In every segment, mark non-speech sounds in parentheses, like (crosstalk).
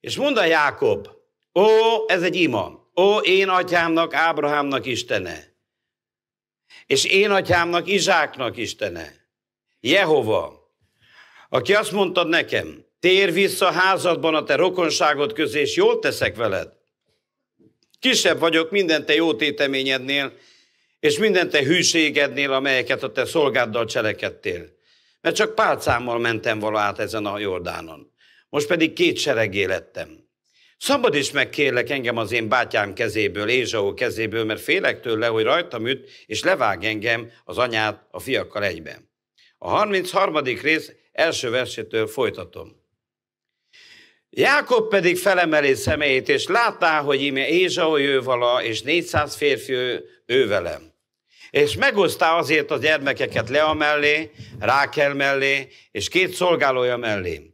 És mond a Jákob, ó, ez egy ima, ó, én atyámnak, Ábrahámnak Istene, és én atyámnak, Izsáknak Istene, Jehova, aki azt mondtad nekem, tér vissza házadban a te rokonságod közé, és jól teszek veled. Kisebb vagyok minden te jó téteményednél, és minden te hűségednél, amelyeket a te szolgáddal cselekedtél. Mert csak pálcámmal mentem vala át ezen a Jordánon most pedig két seregé lettem. Szabadíts meg kérlek engem az én bátyám kezéből, Ézsau kezéből, mert félek tőle, hogy rajtam üt, és levág engem az anyát a fiakkal egyben. A 33. rész első versétől folytatom. Jákob pedig felemeli szemeit, és látta, hogy ime Ézsau ő vala, és 400 férfi ő, ő velem. És megosztá azért a gyermekeket Lea mellé, Rákel mellé, és két szolgálója mellé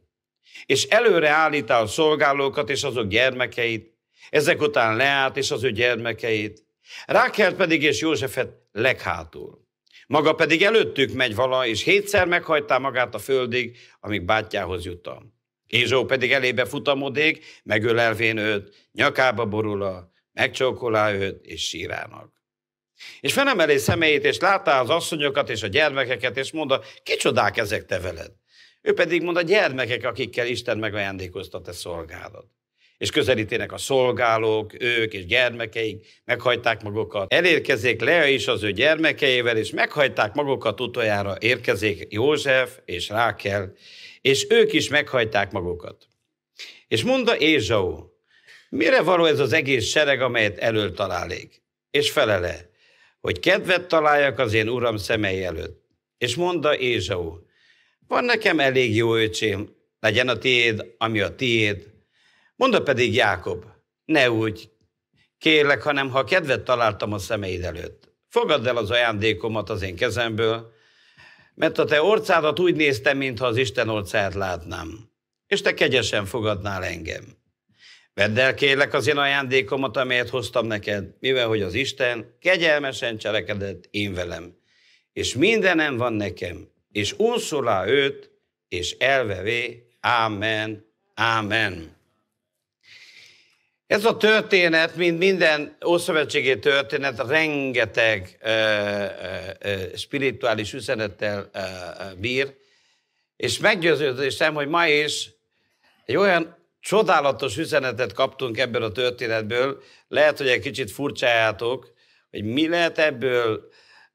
és előre állítá a szolgálókat és azok gyermekeit, ezek után Leát és az ő gyermekeit, Rákelt pedig és Józsefet leghátul. Maga pedig előttük megy vala, és hétszer meghajtá magát a földig, amíg bátyjához jutam. Ézsó pedig elébe futamodék, megölelvén őt, nyakába borula, megcsókolá őt, és sírának. És felemelé szemeit, és látta az asszonyokat és a gyermekeket, és mondta, kicsodák ezek te veled. Ő pedig mond a gyermekek, akikkel Isten megajándékozta te szolgálat. És közelítének a szolgálók, ők és gyermekeik, meghajták magukat. Elérkezik Lea is az ő gyermekeivel, és meghajták magukat utoljára érkezik József és Rákel, és ők is meghajták magukat. És mondta Ézsau, mire való ez az egész sereg, amelyet elől találék? És felele, hogy kedvet találjak az én uram szemei előtt. És mondta Ézsau, van nekem elég jó öcsém, legyen a tiéd, ami a tiéd. Mondta pedig Jákob, ne úgy, kérlek, hanem ha kedvet találtam a szemeid előtt, fogadd el az ajándékomat az én kezemből, mert a te orcádat úgy néztem, mintha az Isten orcát látnám, és te kegyesen fogadnál engem. Vedd el kérlek az én ajándékomat, amelyet hoztam neked, mivel hogy az Isten kegyelmesen cselekedett én velem, és mindenem van nekem, és úszolá őt, és elvevé, ámen, ámen. Ez a történet, mint minden ószövetségi történet, rengeteg uh, uh, spirituális üzenettel uh, ö, bír, és meggyőződésem, hogy ma is egy olyan csodálatos üzenetet kaptunk ebből a történetből, lehet, hogy egy kicsit furcsájátok, hogy mi lehet ebből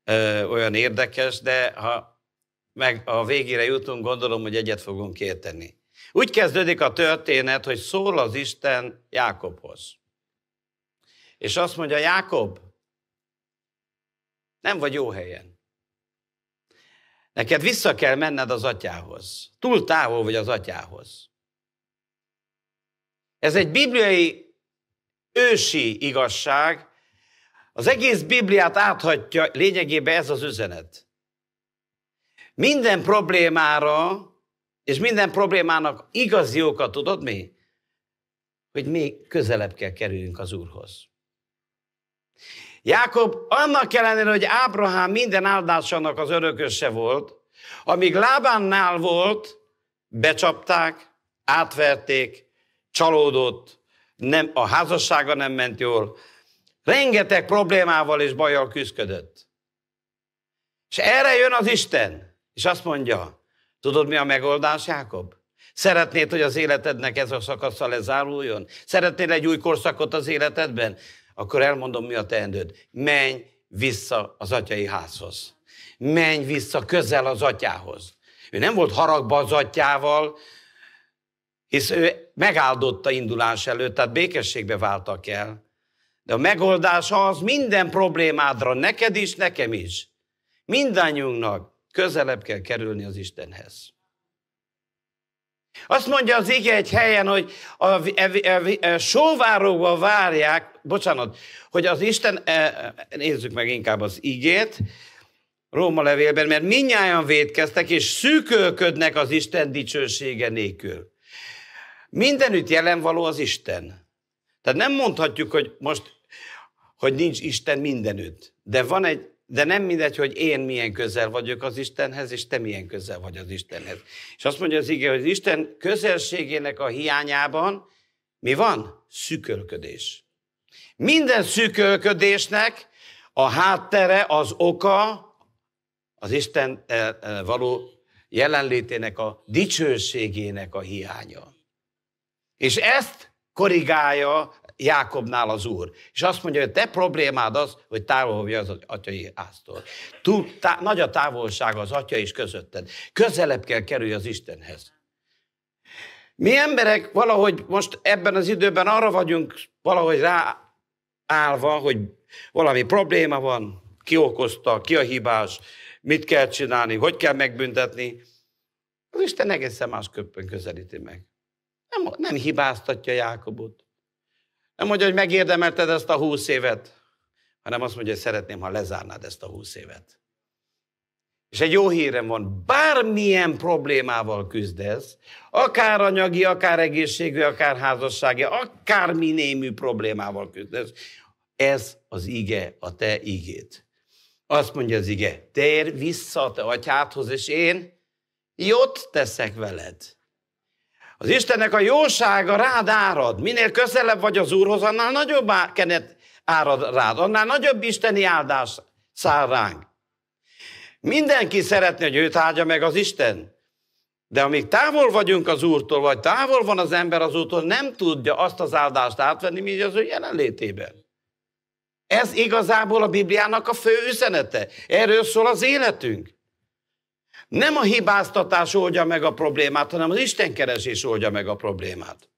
uh, olyan érdekes, de ha meg a végére jutunk, gondolom, hogy egyet fogunk érteni. Úgy kezdődik a történet, hogy szól az Isten Jákobhoz. És azt mondja, Jákob, nem vagy jó helyen. Neked vissza kell menned az atyához. Túl távol vagy az atyához. Ez egy bibliai ősi igazság. Az egész Bibliát áthatja lényegében ez az üzenet. Minden problémára, és minden problémának igazi oka, tudod mi? Hogy még közelebb kell kerüljünk az Úrhoz. Jákob annak ellenére, hogy Ábrahám minden áldásának az örököse volt, amíg Lábánnál volt, becsapták, átverték, csalódott, nem, a házassága nem ment jól, rengeteg problémával és bajjal küzdött. És erre jön az Isten. És azt mondja, tudod mi a megoldás, Jákob? Szeretnéd, hogy az életednek ez a szakasza lezáruljon? Szeretnél egy új korszakot az életedben? Akkor elmondom, mi a teendőd. Menj vissza az atyai házhoz. Menj vissza közel az atyához. Ő nem volt haragba az atyával, hisz ő megáldotta indulás előtt, tehát békességbe váltak el. De a megoldás az minden problémádra, neked is, nekem is. Mindannyiunknak Közelebb kell kerülni az Istenhez. Azt mondja az ige egy helyen, hogy a, a, a, e a e e sóváróba várják, bocsánat, hogy az Isten, nézzük meg inkább az igét, Róma levélben, mert minnyáján védkeztek, és szűkölködnek az Isten dicsősége nélkül. Mindenütt jelen való az Isten. Tehát nem mondhatjuk, hogy most, hogy nincs Isten mindenütt. De van egy de nem mindegy, hogy én milyen közel vagyok az Istenhez, és te milyen közel vagy az Istenhez. És azt mondja az ige, hogy az Isten közelségének a hiányában mi van? Szükölködés. Minden szükölködésnek a háttere, az oka az Isten eh, eh, való jelenlétének a dicsőségének a hiánya. És ezt korrigálja Jákobnál az Úr. És azt mondja, hogy te problémád az, hogy távol az atyai háztól. Túl, tá, nagy a távolság az atya és közötted. Közelebb kell kerülj az Istenhez. Mi emberek valahogy most ebben az időben arra vagyunk valahogy ráállva, hogy valami probléma van, ki okozta, ki a hibás, mit kell csinálni, hogy kell megbüntetni. Az Isten egészen másképpen közelíti meg. Nem, nem hibáztatja Jákobot. Nem mondja, hogy megérdemelted ezt a húsz évet, hanem azt mondja, hogy szeretném, ha lezárnád ezt a húsz évet. És egy jó hírem van, bármilyen problémával küzdesz, akár anyagi, akár egészségű, akár házassági, akár minémű problémával küzdesz, ez az ige, a te igét. Azt mondja az ige, tér vissza a te atyádhoz, és én jót teszek veled. Az Istennek a jósága rád árad. Minél közelebb vagy az Úrhoz, annál nagyobb kenet árad rád, annál nagyobb isteni áldás száll ránk. Mindenki szeretné, hogy őt áldja meg az Isten. De amíg távol vagyunk az Úrtól, vagy távol van az ember az Úrtól, nem tudja azt az áldást átvenni, mint az ő jelenlétében. Ez igazából a Bibliának a fő üzenete. Erről szól az életünk. Nem a hibáztatás oldja meg a problémát, hanem az Istenkeresés oldja meg a problémát.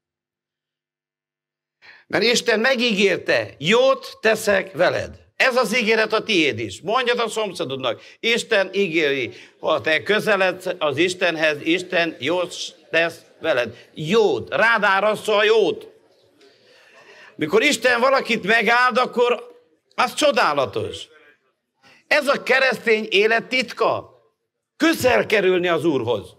Mert Isten megígérte, jót teszek veled. Ez az ígéret a tiéd is. Mondjad a szomszédodnak, Isten ígéri, ha te közeledsz az Istenhez, Isten jót tesz veled. Jót, rád a jót. Mikor Isten valakit megáld, akkor az csodálatos. Ez a keresztény élet titka közel kerülni az Úrhoz.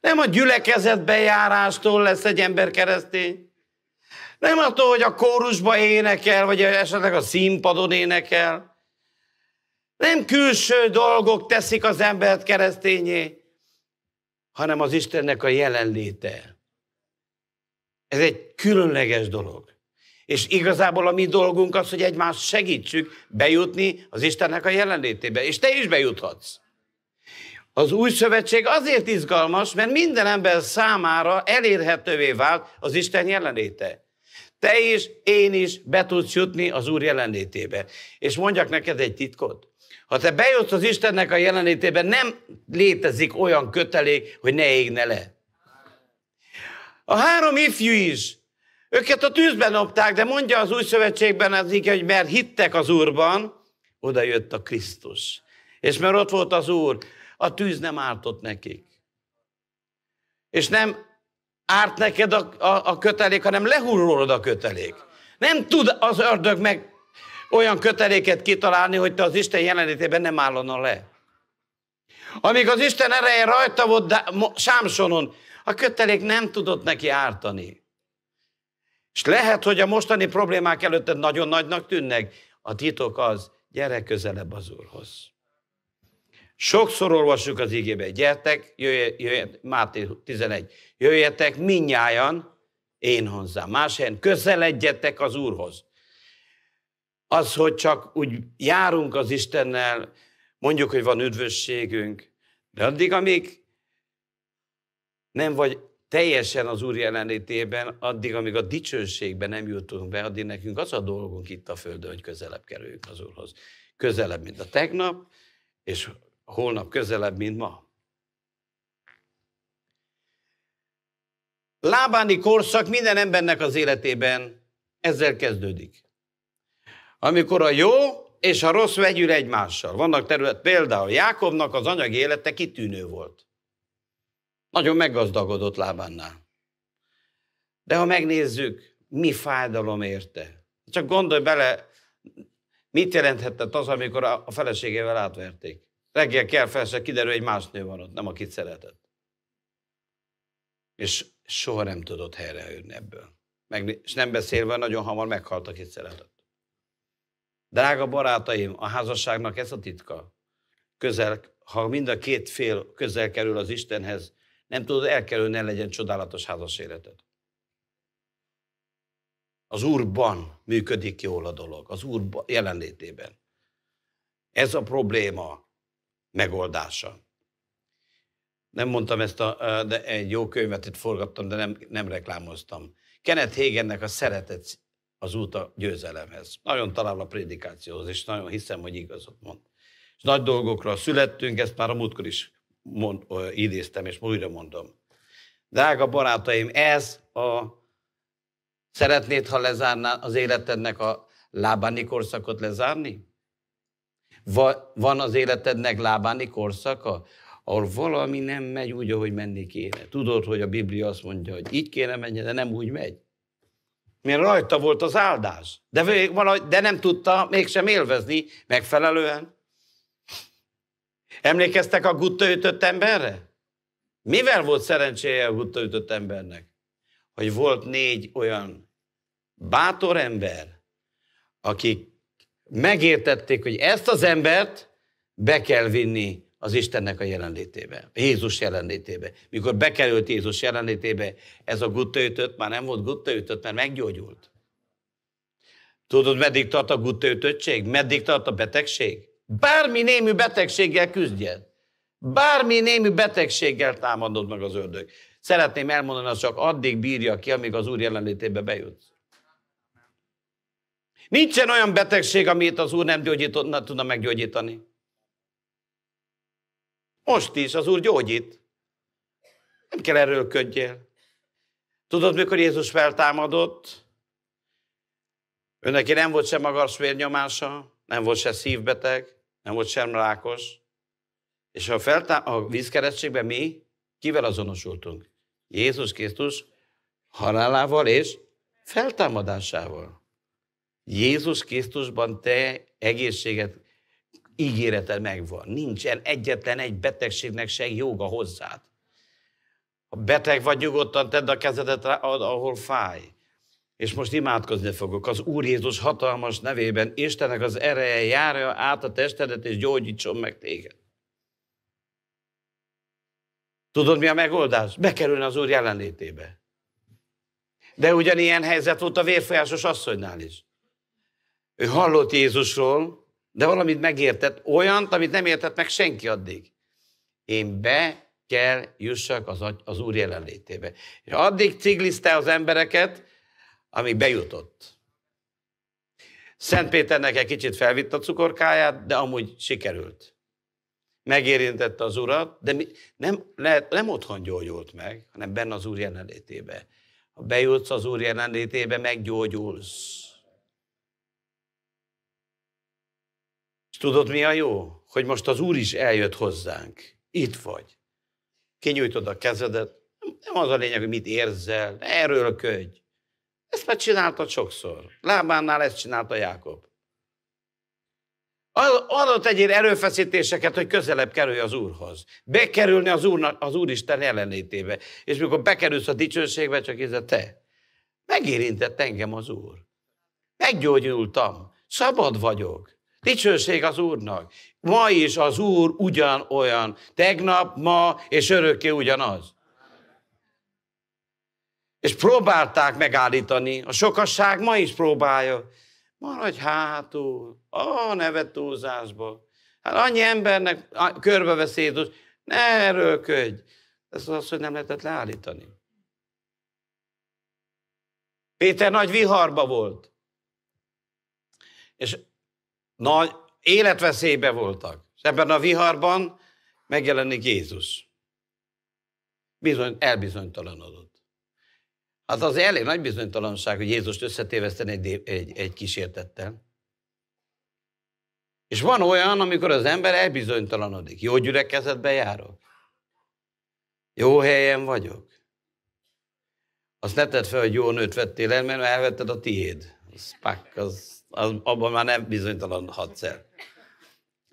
Nem a gyülekezet bejárástól lesz egy ember keresztény, nem attól, hogy a kórusba énekel, vagy esetleg a színpadon énekel. Nem külső dolgok teszik az embert keresztényé, hanem az Istennek a jelenléte. Ez egy különleges dolog. És igazából a mi dolgunk az, hogy egymást segítsük bejutni az Istennek a jelenlétébe. És te is bejuthatsz. Az új szövetség azért izgalmas, mert minden ember számára elérhetővé vált az Isten jelenléte. Te is, én is be tudsz jutni az Úr jelenlétébe. És mondjak neked egy titkot. Ha te bejutsz az Istennek a jelenlétébe, nem létezik olyan kötelék, hogy ne égne le. A három ifjú is, őket a tűzben opták, de mondja az új szövetségben az így, hogy mert hittek az Úrban, oda jött a Krisztus. És mert ott volt az Úr, a tűz nem ártott nekik. És nem árt neked a, a, a kötelék, hanem lehullod a kötelék. Nem tud az ördög meg olyan köteléket kitalálni, hogy te az Isten jelenlétében nem állana le. Amíg az Isten ereje rajta volt de, Sámsonon, a kötelék nem tudott neki ártani. És lehet, hogy a mostani problémák előtted nagyon nagynak tűnnek. A titok az, gyere közelebb az Úrhoz. Sokszor olvassuk az igébe, gyertek, jöjjetek, jöjjet, Máté 11, jöjjetek minnyájan én hozzá. Más helyen közeledjetek az Úrhoz. Az, hogy csak úgy járunk az Istennel, mondjuk, hogy van üdvösségünk, de addig, amíg nem vagy teljesen az Úr jelenlétében, addig, amíg a dicsőségbe nem jutunk be, addig nekünk az a dolgunk itt a Földön, hogy közelebb kerüljünk az Úrhoz. Közelebb, mint a tegnap, és a holnap közelebb, mint ma. Lábáni korszak minden embernek az életében ezzel kezdődik. Amikor a jó és a rossz vegyül egymással. Vannak terület, például Jákobnak az anyagi élete kitűnő volt. Nagyon meggazdagodott lábánnál. De ha megnézzük, mi fájdalom érte. Csak gondolj bele, mit jelenthetett az, amikor a feleségével átverték. Reggel kell fel, se kiderül, egy más nő van ott, nem akit szeretett. És soha nem tudott helyreülni ebből. Meg, és nem beszélve, nagyon hamar meghalt, akit szeretett. Drága barátaim, a házasságnak ez a titka. Közel, ha mind a két fél közel kerül az Istenhez, nem tudod elkerülni, ne legyen csodálatos házas életed. Az Úrban működik jól a dolog, az Úr jelenlétében. Ez a probléma megoldása. Nem mondtam ezt, a, de egy jó könyvet itt forgattam, de nem, nem reklámoztam. Kenneth Hagennek a Szeretet az út a győzelemhez. Nagyon talál a prédikációhoz, és nagyon hiszem, hogy igazat mond. És nagy dolgokra születtünk, ezt már a múltkor is mond, ö, idéztem, és újra mondom. Drága barátaim, ez a szeretnéd, ha lezárná az életednek a lábáni korszakot lezárni? Va, van az életednek lábáni korszaka, ahol valami nem megy úgy, ahogy menni kéne. Tudod, hogy a Biblia azt mondja, hogy így kéne menni, de nem úgy megy. Mert rajta volt az áldás, de, valahogy, de nem tudta mégsem élvezni megfelelően. Emlékeztek a guttaütött emberre? Mivel volt szerencséje a guttaütött embernek? Hogy volt négy olyan bátor ember, akik megértették, hogy ezt az embert be kell vinni az Istennek a jelenlétébe, Jézus jelenlétébe. Mikor bekerült Jézus jelenlétébe, ez a guttaütött már nem volt guttaütött, mert meggyógyult. Tudod, meddig tart a guttaütöttség? Meddig tart a betegség? Bármi némű betegséggel küzdjen. Bármi némű betegséggel támadod meg az ördög. Szeretném elmondani, hogy csak addig bírja ki, amíg az Úr jelenlétébe bejutsz. Nincsen olyan betegség, amit az Úr nem gyógyítana, tudna meggyógyítani. Most is az Úr gyógyít. Nem kell ködjél. Tudod, mikor Jézus feltámadott, Önneki nem volt sem magas vérnyomása, nem volt se szívbeteg, nem volt sem rákos. És a, feltá- a vízkeresztségben mi kivel azonosultunk? Jézus Krisztus halálával és feltámadásával. Jézus Krisztusban te egészséget ígérete megvan. Nincsen egyetlen egy betegségnek se joga hozzád. Ha beteg vagy, nyugodtan tedd a kezedet rá, ahol fáj. És most imádkozni fogok az Úr Jézus hatalmas nevében. Istenek az ereje járja át a testedet, és gyógyítson meg téged. Tudod, mi a megoldás? Bekerülni az Úr jelenlétébe. De ugyanilyen helyzet volt a vérfolyásos asszonynál is. Ő hallott Jézusról, de valamit megértett, olyant, amit nem értett meg senki addig. Én be kell jussak az, az Úr jelenlétébe. És addig ciglizte az embereket, amíg bejutott. Szent Péternek egy kicsit felvitt a cukorkáját, de amúgy sikerült. Megérintette az urat, de mi, nem, lehet, nem otthon gyógyult meg, hanem benne az úr jelenlétébe. Ha bejutsz az úr jelenlétébe, meggyógyulsz. tudod, mi a jó? Hogy most az Úr is eljött hozzánk. Itt vagy. Kinyújtod a kezedet. Nem az a lényeg, hogy mit érzel. Erről könyv. Ezt már csinálta sokszor. Lábánál ezt csinálta Jákob. Adott egyéb erőfeszítéseket, hogy közelebb kerülj az Úrhoz. Bekerülni az, úrnak, az Úristen jelenlétébe. És mikor bekerülsz a dicsőségbe, csak ez a te. Megérintett engem az Úr. Meggyógyultam. Szabad vagyok. Dicsőség az Úrnak. Ma is az Úr ugyanolyan. Tegnap, ma és örökké ugyanaz. És próbálták megállítani. A sokasság ma is próbálja. Maradj hátul. A nevet túlzásba. Hát annyi embernek körbevesz Jézus. Ne erőködj. Ez az, hogy nem lehetett leállítani. Péter nagy viharba volt. És nagy életveszélybe voltak. És ebben a viharban megjelenik Jézus. Bizony, elbizonytalanodott. Hát az elég nagy bizonytalanság, hogy Jézust összetéveszteni egy, egy, egy kísértettel. És van olyan, amikor az ember elbizonytalanodik. Jó gyülekezetbe járok. Jó helyen vagyok. Azt ne tedd fel, hogy jó nőt vettél el, mert elvetted a tiéd. Az pak, az az, abban már nem bizonytalan hadszer.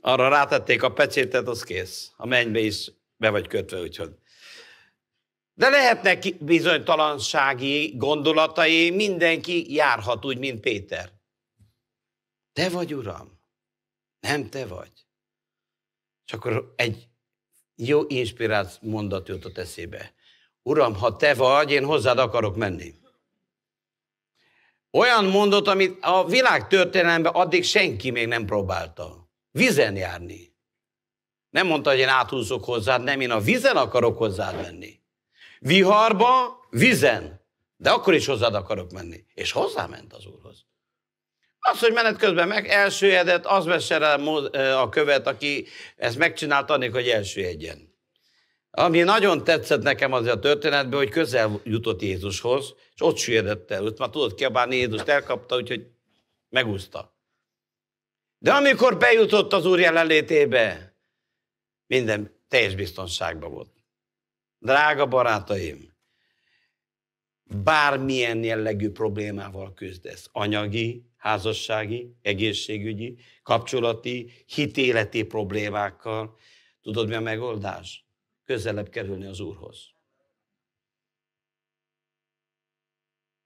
Arra rátették a pecsétet, az kész. A mennybe is be vagy kötve, úgyhogy. De lehetnek bizonytalansági gondolatai, mindenki járhat úgy, mint Péter. Te vagy, Uram, nem te vagy. És akkor egy jó inspirált mondat jutott eszébe. Uram, ha te vagy, én hozzád akarok menni. Olyan mondott, amit a világ történelemben addig senki még nem próbálta. Vizen járni. Nem mondta, hogy én áthúzok hozzád, nem, én a vizen akarok hozzád menni. Viharba, vizen. De akkor is hozzád akarok menni. És hozzáment az úrhoz. Az, hogy menet közben meg elsőjedett, az vesse a követ, aki ezt megcsinálta, annék, hogy elsőjedjen. Ami nagyon tetszett nekem az a történetben, hogy közel jutott Jézushoz, és ott süllyedett el. Ott már tudod, kiabálni Jézust, elkapta, úgyhogy megúszta. De amikor bejutott az Úr jelenlétébe, minden teljes biztonságban volt. Drága barátaim, bármilyen jellegű problémával küzdesz, anyagi, házassági, egészségügyi, kapcsolati, hitéleti problémákkal, tudod mi a megoldás? közelebb kerülni az Úrhoz.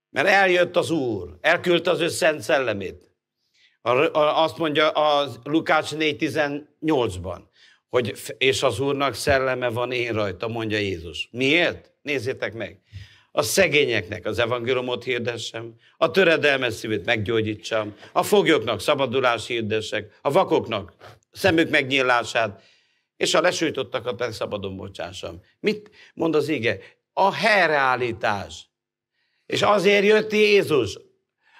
Mert eljött az Úr, elküldte az ő szent szellemét. Azt mondja a Lukács 4.18-ban, hogy és az Úrnak szelleme van én rajta, mondja Jézus. Miért? Nézzétek meg. A szegényeknek az evangéliumot hirdessem, a töredelmes szívét meggyógyítsam, a foglyoknak szabadulást hirdessek, a vakoknak szemük megnyílását, és a lesújtottakat meg szabadon bocsássam. Mit mond az ige? A helyreállítás. És azért jött Jézus,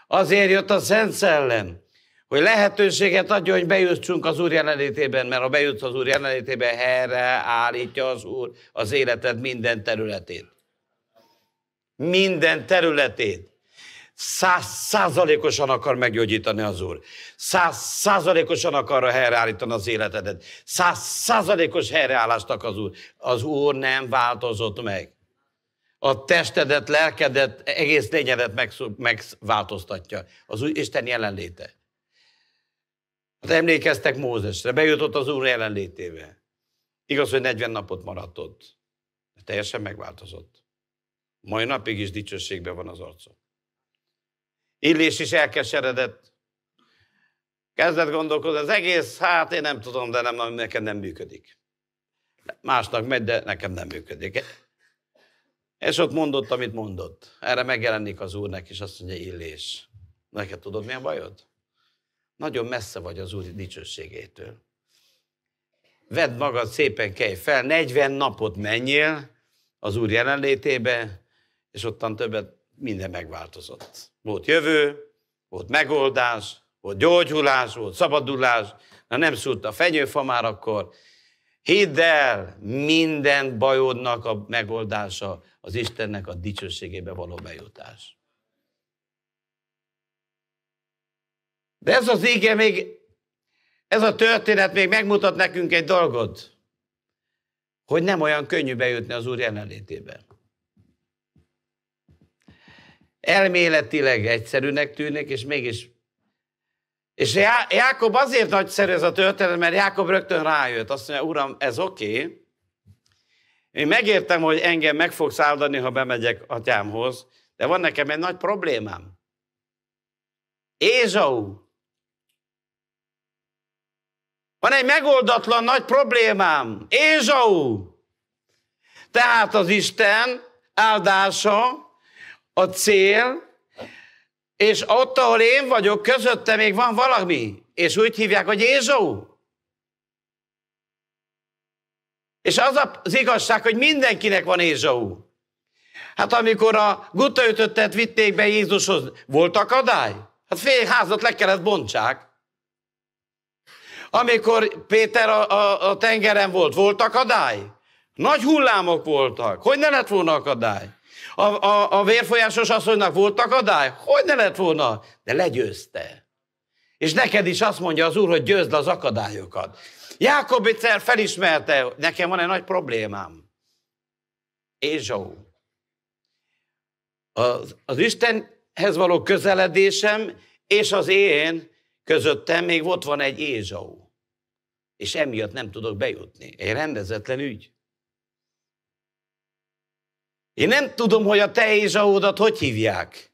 azért jött a Szent Szellem, hogy lehetőséget adjon, hogy bejutsunk az Úr jelenlétében, mert ha bejutsz az Úr jelenlétében, helyreállítja az Úr az életed minden területét. Minden területét száz százalékosan akar meggyógyítani az Úr. Száz százalékosan akar helyreállítani az életedet. Száz százalékos helyreállást akar az Úr. Az Úr nem változott meg. A testedet, lelkedet, egész lényedet megváltoztatja. Az Úr Isten jelenléte. Hát emlékeztek Mózesre, bejutott az Úr jelenlétébe. Igaz, hogy 40 napot maradt ott. De teljesen megváltozott. Mai napig is dicsőségben van az arcom. Illés is elkeseredett. Kezdett gondolkozni, az egész, hát én nem tudom, de nem, nekem nem működik. Másnak megy, de nekem nem működik. És ott mondott, amit mondott. Erre megjelenik az úrnek, és azt mondja, Illés, neked tudod, milyen bajod? Nagyon messze vagy az úr dicsőségétől. Vedd magad szépen, kelj fel, 40 napot menjél az úr jelenlétébe, és ottan többet minden megváltozott volt jövő, volt megoldás, volt gyógyulás, volt szabadulás, na nem szúrt a fenyőfa már akkor. Hidd el, minden bajodnak a megoldása az Istennek a dicsőségébe való bejutás. De ez az ige még, ez a történet még megmutat nekünk egy dolgot, hogy nem olyan könnyű bejutni az Úr jelenlétébe elméletileg egyszerűnek tűnik, és mégis és Já- Jákob azért nagyszerű ez a történet, mert Jákob rögtön rájött. Azt mondja, uram, ez oké. Okay. Én megértem, hogy engem meg fogsz áldani, ha bemegyek atyámhoz, de van nekem egy nagy problémám. Ézsau. Van egy megoldatlan nagy problémám. Ézsau. Tehát az Isten áldása a cél, és ott, ahol én vagyok, közötte még van valami, és úgy hívják, hogy Ézsó. És az az igazság, hogy mindenkinek van Ézsó. Hát amikor a gutaütöttet vitték be Jézushoz, volt akadály? Hát fél házat le kellett bontsák. Amikor Péter a, a, a tengeren volt, volt akadály? Nagy hullámok voltak. Hogy ne lett volna akadály? A, a, a vérfolyásos asszonynak volt akadály? Hogy ne lett volna? De legyőzte. És neked is azt mondja az Úr, hogy győzd az akadályokat. Jákob egyszer felismerte, nekem van egy nagy problémám. Ézsau. Az, az Istenhez való közeledésem és az én közöttem még ott van egy Ézsau. És emiatt nem tudok bejutni. Egy rendezetlen ügy. Én nem tudom, hogy a te Ézsaódat hogy hívják.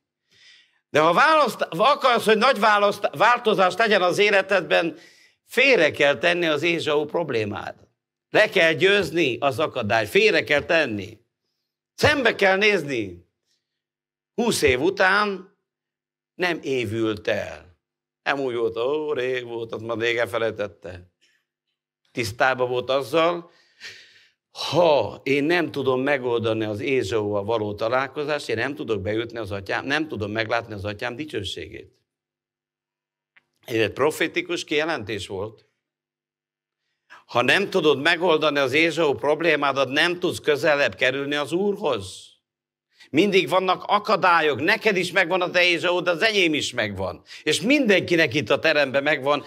De ha, választ, akarsz, hogy nagy választ, változást legyen az életedben, félre kell tenni az Ézsaó problémád. Le kell győzni az akadály, félre kell tenni. Szembe kell nézni. Húsz év után nem évült el. Nem úgy volt, ó, rég volt, azt már régen felejtette. Tisztában volt azzal, ha én nem tudom megoldani az Ézsóval való találkozást, én nem tudok beütni az atyám, nem tudom meglátni az atyám dicsőségét. Ez egy profétikus kijelentés volt. Ha nem tudod megoldani az Ézsó problémádat, nem tudsz közelebb kerülni az Úrhoz. Mindig vannak akadályok, neked is megvan a te de az enyém is megvan. És mindenkinek itt a teremben megvan,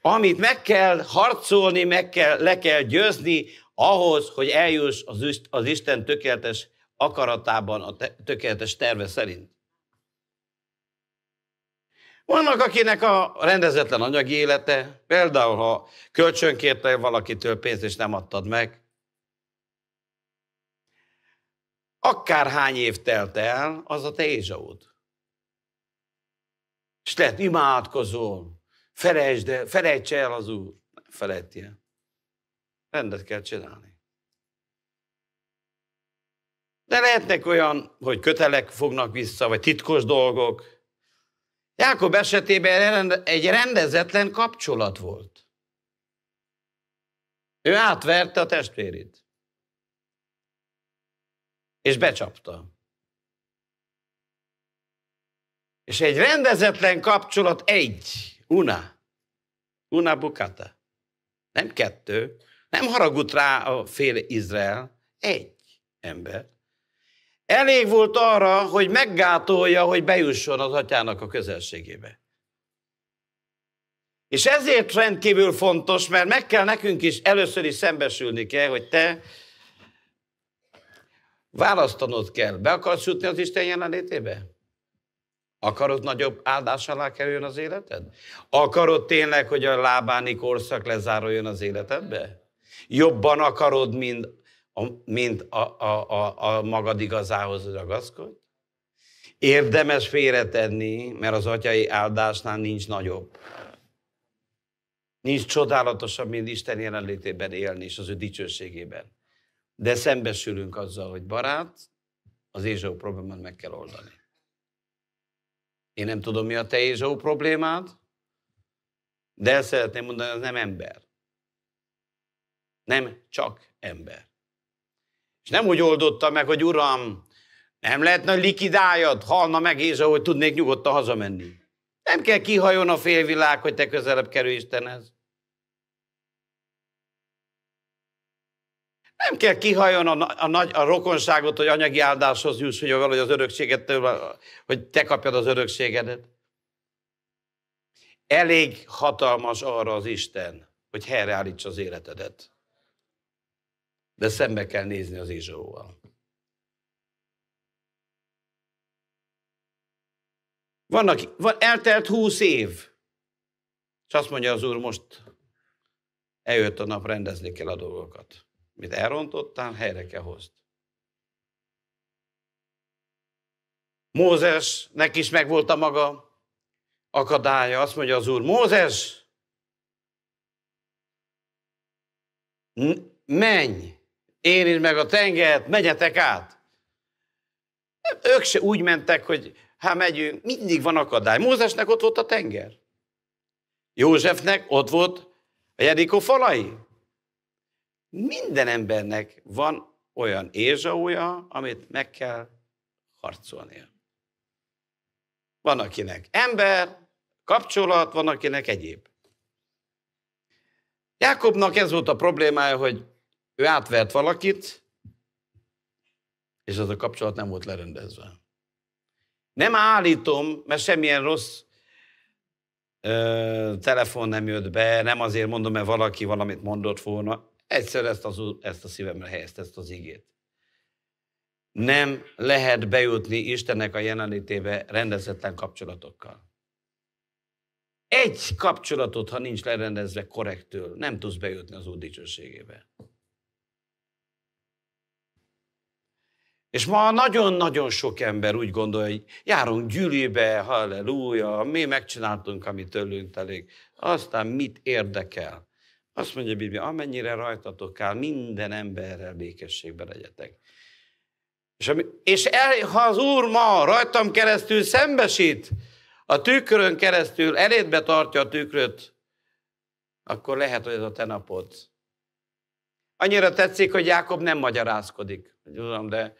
amit meg kell harcolni, meg kell, le kell győzni, ahhoz, hogy eljuss az, az Isten tökéletes akaratában, a te, tökéletes terve szerint. Vannak, akinek a rendezetlen anyagi élete, például ha kölcsönkérte valakitől pénzt és nem adtad meg, akárhány év telt el, az a te ézsaud. És lehet imádkozol, felejtsd el, felejts el az úr, nem el. Rendet kell csinálni. De lehetnek olyan, hogy kötelek fognak vissza, vagy titkos dolgok. Jákob esetében egy rendezetlen kapcsolat volt. Ő átverte a testvérét. És becsapta. És egy rendezetlen kapcsolat egy, una, una bukata. Nem kettő, nem haragudt rá a fél Izrael, egy ember. Elég volt arra, hogy meggátolja, hogy bejusson az atyának a közelségébe. És ezért rendkívül fontos, mert meg kell nekünk is először is szembesülni kell, hogy te választanod kell. Be akarsz jutni az Isten jelenlétébe? Akarod nagyobb áldás alá kerüljön az életed? Akarod tényleg, hogy a lábáni korszak lezáruljon az életedbe? jobban akarod, mint, a, mint a, a, a, a magad igazához ragaszkodj. Érdemes félretenni, mert az atyai áldásnál nincs nagyobb. Nincs csodálatosabb, mint Isten jelenlétében élni, és az ő dicsőségében. De szembesülünk azzal, hogy barát, az Ézsó problémát meg kell oldani. Én nem tudom, mi a te Ézsó problémád, de el szeretném mondani, az nem ember nem csak ember. És nem úgy oldotta meg, hogy uram, nem lehetne likidáljad, halna meg Ézsa, hogy tudnék nyugodtan hazamenni. Nem kell kihajon a félvilág, hogy te közelebb kerülj Istenhez. Nem kell kihajon a, a, nagy, a rokonságot, hogy anyagi áldáshoz jussz, hogy valahogy az örökséget, hogy te kapjad az örökségedet. Elég hatalmas arra az Isten, hogy helyreállítsa az életedet de szembe kell nézni az Izsóval. Vannak, van, eltelt húsz év, és azt mondja az úr, most eljött a nap, rendezni kell a dolgokat. Mit elrontottál, helyre kell hozd. Mózes, neki is megvolt a maga akadálya, azt mondja az úr, Mózes, menj, én is meg a tengert, megyetek át. Ők se úgy mentek, hogy hát megyünk, mindig van akadály. Mózesnek ott volt a tenger. Józsefnek ott volt a Jerikó falai. Minden embernek van olyan érzsaúja, amit meg kell harcolnia. Van akinek ember, kapcsolat, van akinek egyéb. Jákobnak ez volt a problémája, hogy ő átvert valakit, és az a kapcsolat nem volt lerendezve. Nem állítom, mert semmilyen rossz ö, telefon nem jött be, nem azért mondom, mert valaki valamit mondott volna. Egyszer ezt, az, ezt a szívemre helyezte, ezt az igét. Nem lehet bejutni Istennek a jelenlétébe rendezetlen kapcsolatokkal. Egy kapcsolatot, ha nincs lerendezve korrektől, nem tudsz bejutni az Úr dicsőségébe. És ma nagyon-nagyon sok ember úgy gondolja, hogy járunk gyűlőbe, halleluja, mi megcsináltunk, amit tőlünk telik. Aztán mit érdekel? Azt mondja a Biblia, amennyire rajtatok áll, minden emberrel békességben legyetek. És, ami, és el, ha az Úr ma rajtam keresztül szembesít, a tükrön keresztül elétbe tartja a tükröt, akkor lehet, hogy ez a te napod. Annyira tetszik, hogy Jákob nem magyarázkodik. Tudom, de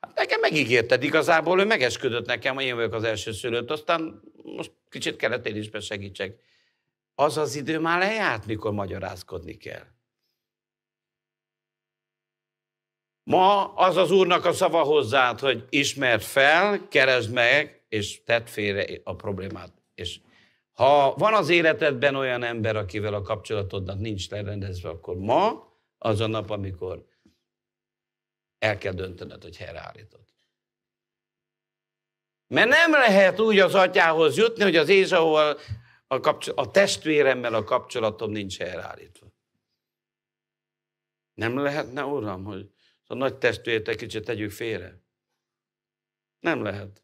Hát nekem megígérted igazából, ő megesküdött nekem, hogy én vagyok az első szülőt, aztán most kicsit kellett én is besegítsek. Az az idő már lejárt, mikor magyarázkodni kell. Ma az az úrnak a szava hozzád, hogy ismerd fel, keresd meg, és tedd félre a problémát. És ha van az életedben olyan ember, akivel a kapcsolatodnak nincs lerendezve, akkor ma az a nap, amikor el kell döntened, hogy helyreállítod. Mert nem lehet úgy az atyához jutni, hogy az Ézsauval, a, a testvéremmel a kapcsolatom nincs helyreállítva. Nem lehetne, uram, hogy a nagy testvért egy kicsit tegyük félre? Nem lehet.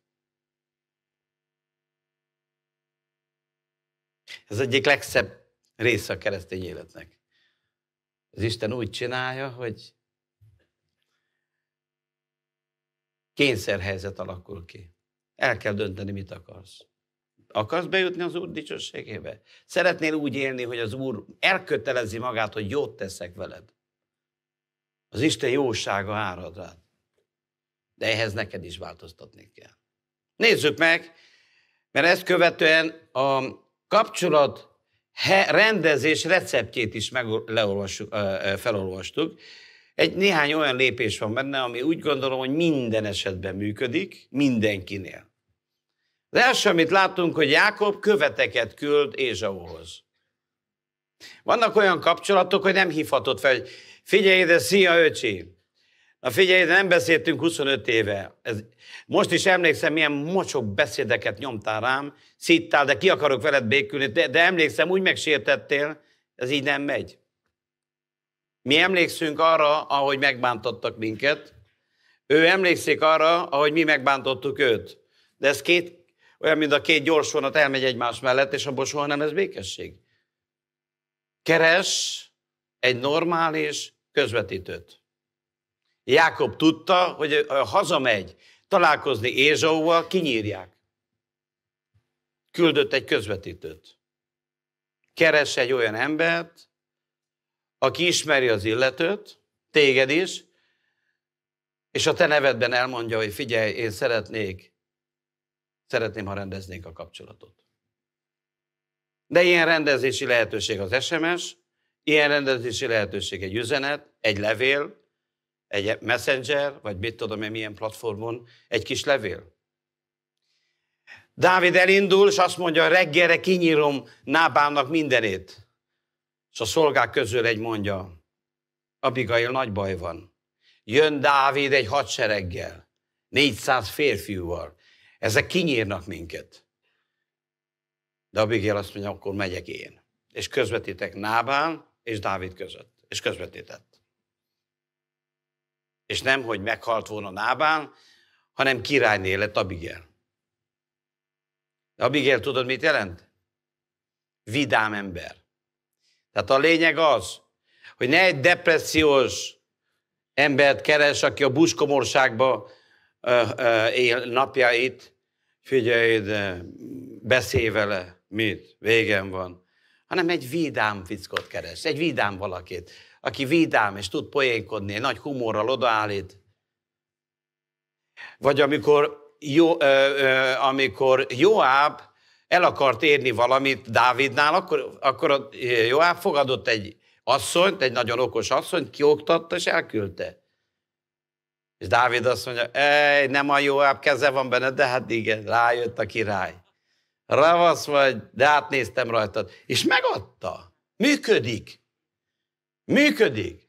Ez egyik legszebb része a keresztény életnek. Az Isten úgy csinálja, hogy kényszerhelyzet alakul ki. El kell dönteni, mit akarsz. Akarsz bejutni az Úr dicsőségébe? Szeretnél úgy élni, hogy az Úr elkötelezi magát, hogy jót teszek veled? Az Isten jósága árad rád. De ehhez neked is változtatni kell. Nézzük meg, mert ezt követően a kapcsolat rendezés receptjét is meg, leolvassuk, felolvastuk. Egy néhány olyan lépés van benne, ami úgy gondolom, hogy minden esetben működik, mindenkinél. Az első, amit látunk, hogy Jákob követeket küld Ézsauhoz. Vannak olyan kapcsolatok, hogy nem hívhatod fel, hogy figyelj ide, szia öcsi! Na figyelj, ide, nem beszéltünk 25 éve. Ez, most is emlékszem, milyen mocsok beszédeket nyomtál rám, szittál, de ki akarok veled békülni, de, de emlékszem, úgy megsértettél, ez így nem megy. Mi emlékszünk arra, ahogy megbántottak minket. Ő emlékszik arra, ahogy mi megbántottuk őt. De ez két, olyan, mint a két gyors vonat elmegy egymás mellett, és abból soha nem ez békesség. Keres egy normális közvetítőt. Jákob tudta, hogy ha hazamegy találkozni Ézsóval, kinyírják. Küldött egy közvetítőt. Keres egy olyan embert, aki ismeri az illetőt, téged is, és a te nevedben elmondja, hogy figyelj, én szeretnék, szeretném, ha rendeznék a kapcsolatot. De ilyen rendezési lehetőség az SMS, ilyen rendezési lehetőség egy üzenet, egy levél, egy messenger, vagy mit tudom én milyen platformon, egy kis levél. Dávid elindul, és azt mondja, reggelre kinyírom Nábának mindenét. És a szolgák közül egy mondja, Abigail nagy baj van. Jön Dávid egy hadsereggel, 400 férfiúval. Ezek kinyírnak minket. De Abigail azt mondja, akkor megyek én. És közvetítek Nábán és Dávid között. És közvetített. És nem, hogy meghalt volna Nábán, hanem királyné lett Abigail. De Abigail tudod, mit jelent? Vidám ember. Tehát a lényeg az, hogy ne egy depressziós embert keres, aki a buskomorságba él napjait, figyelj ide, beszélj vele, mit, végem van, hanem egy vidám fickot keres, egy vidám valakit, aki vidám és tud poénkodni, nagy humorral odaállít. Vagy amikor, jó, ö, ö, amikor Joáb el akart érni valamit Dávidnál, akkor, akkor a Joáb fogadott egy asszonyt, egy nagyon okos asszonyt, kioktatta és elküldte. És Dávid azt mondja, Ej, nem a Joáb keze van benne, de hát igen, rájött a király. Ravasz vagy, de átnéztem rajtad. És megadta. Működik. Működik.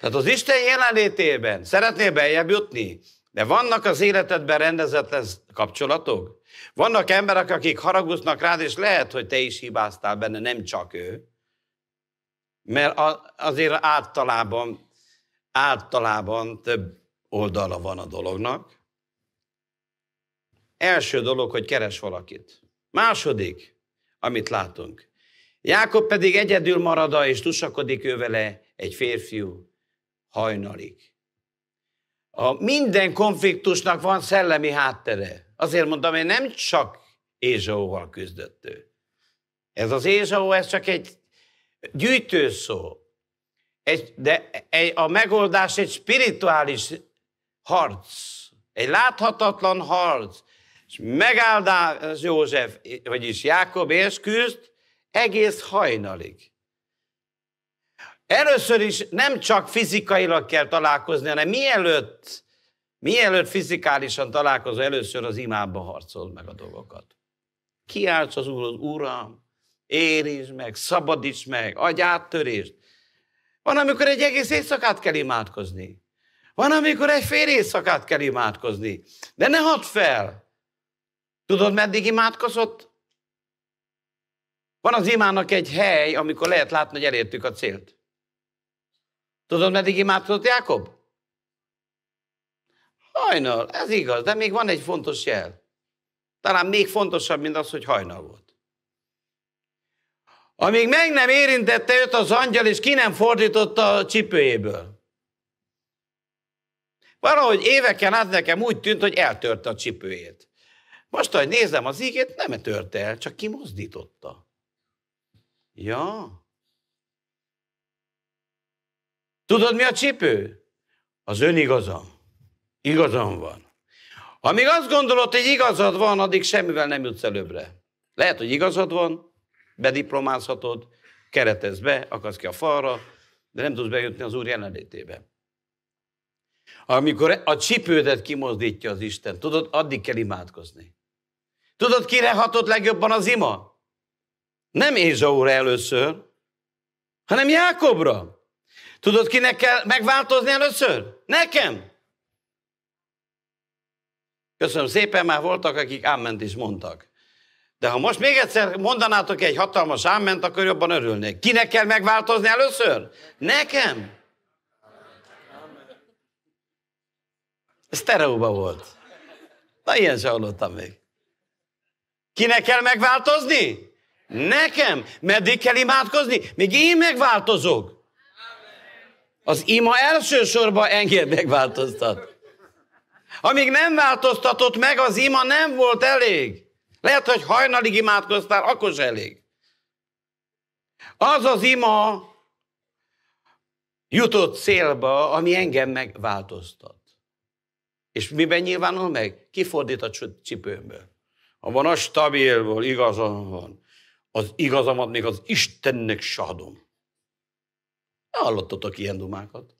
Tehát az Isten jelenlétében szeretnél bejebb jutni, de vannak az életedben rendezetlen kapcsolatok? Vannak emberek, akik haragusznak rád, és lehet, hogy te is hibáztál benne, nem csak ő. Mert azért általában, általában több oldala van a dolognak. Első dolog, hogy keres valakit. Második, amit látunk. Jákob pedig egyedül marad és tusakodik ő vele egy férfiú hajnalig. A minden konfliktusnak van szellemi háttere. Azért mondtam, hogy nem csak Ézsóval küzdött ő. Ez az Ézsó, ez csak egy gyűjtőszó. Egy, de egy, a megoldás egy spirituális harc, egy láthatatlan harc. És megáldás József, vagyis Jákob és küzd egész hajnalig. Először is nem csak fizikailag kell találkozni, hanem mielőtt, mielőtt fizikálisan találkozol, először az imába harcold meg a dolgokat. Kiálts az Úrhoz, Uram, érítsd meg, szabadíts meg, adj áttörést. Van, amikor egy egész éjszakát kell imádkozni. Van, amikor egy fél éjszakát kell imádkozni. De ne hadd fel! Tudod, meddig imádkozott? Van az imának egy hely, amikor lehet látni, hogy elértük a célt. Tudod, meddig imádkozott Jákob? Hajnal, ez igaz, de még van egy fontos jel. Talán még fontosabb, mint az, hogy hajnal volt. Amíg meg nem érintette őt az angyal, és ki nem fordította a csipőjéből. Valahogy éveken át nekem úgy tűnt, hogy eltörte a csipőjét. Most, ahogy nézem az ígét, nem törte el, csak kimozdította. Ja, Tudod, mi a cipő? Az önigazam. Igazam van. Amíg azt gondolod, hogy igazad van, addig semmivel nem jutsz előbbre. Lehet, hogy igazad van, bediplomázhatod, keretez be, akarsz ki a falra, de nem tudsz bejutni az Úr jelenlétébe. Amikor a csipődet kimozdítja az Isten, tudod, addig kell imádkozni. Tudod, kire hatott legjobban az ima? Nem Ézsaúra először, hanem Jákobra. Tudod, kinek kell megváltozni először? Nekem! Köszönöm szépen, már voltak, akik ámment is mondtak. De ha most még egyszer mondanátok egy hatalmas ámment, akkor jobban örülnék. Kinek kell megváltozni először? Nekem! Ez tereóba volt. Na, ilyen se hallottam még. Kinek kell megváltozni? Nekem. Meddig kell imádkozni? Még én megváltozok. Az ima elsősorban engem megváltoztat. Amíg nem változtatott meg, az ima nem volt elég. Lehet, hogy hajnalig imádkoztál, akkor se elég. Az az ima jutott célba, ami engem megváltoztat. És miben nyilvánul meg? Kifordít a csipőmből. Ha van, a stabilból igazam van. Az igazamat még az Istennek sadom. Hallottatok ilyen dumákat.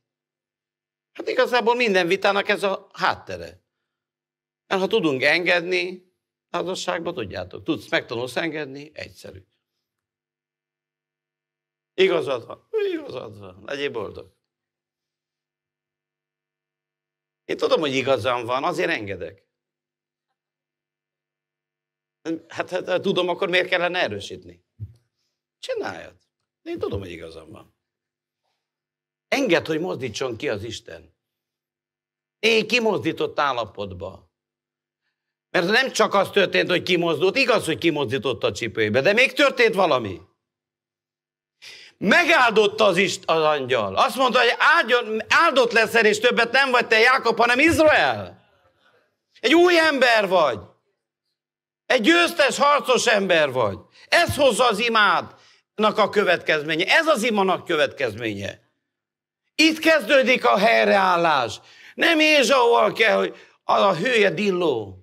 Hát igazából minden vitának ez a háttere. Mert ha tudunk engedni, házasságban tudjátok, tudsz, megtanulsz engedni, egyszerű. Igazad van, igazad van, legyél boldog. Én tudom, hogy igazam van, azért engedek. Hát, hát, hát tudom, akkor miért kellene erősíteni? Csináljad. Én tudom, hogy igazam van. Engedd, hogy mozdítson ki az Isten. Én kimozdított állapotba. Mert nem csak az történt, hogy kimozdult, igaz, hogy kimozdított a csipőjébe, de még történt valami. Megáldott az, Ist, az angyal. Azt mondta, hogy áldjon, áldott leszel, és többet nem vagy te Jákob, hanem Izrael. Egy új ember vagy. Egy győztes, harcos ember vagy. Ez hozza az imádnak a következménye. Ez az imának következménye. Itt kezdődik a helyreállás. Nem Ézsauval kell, hogy az a hője dilló.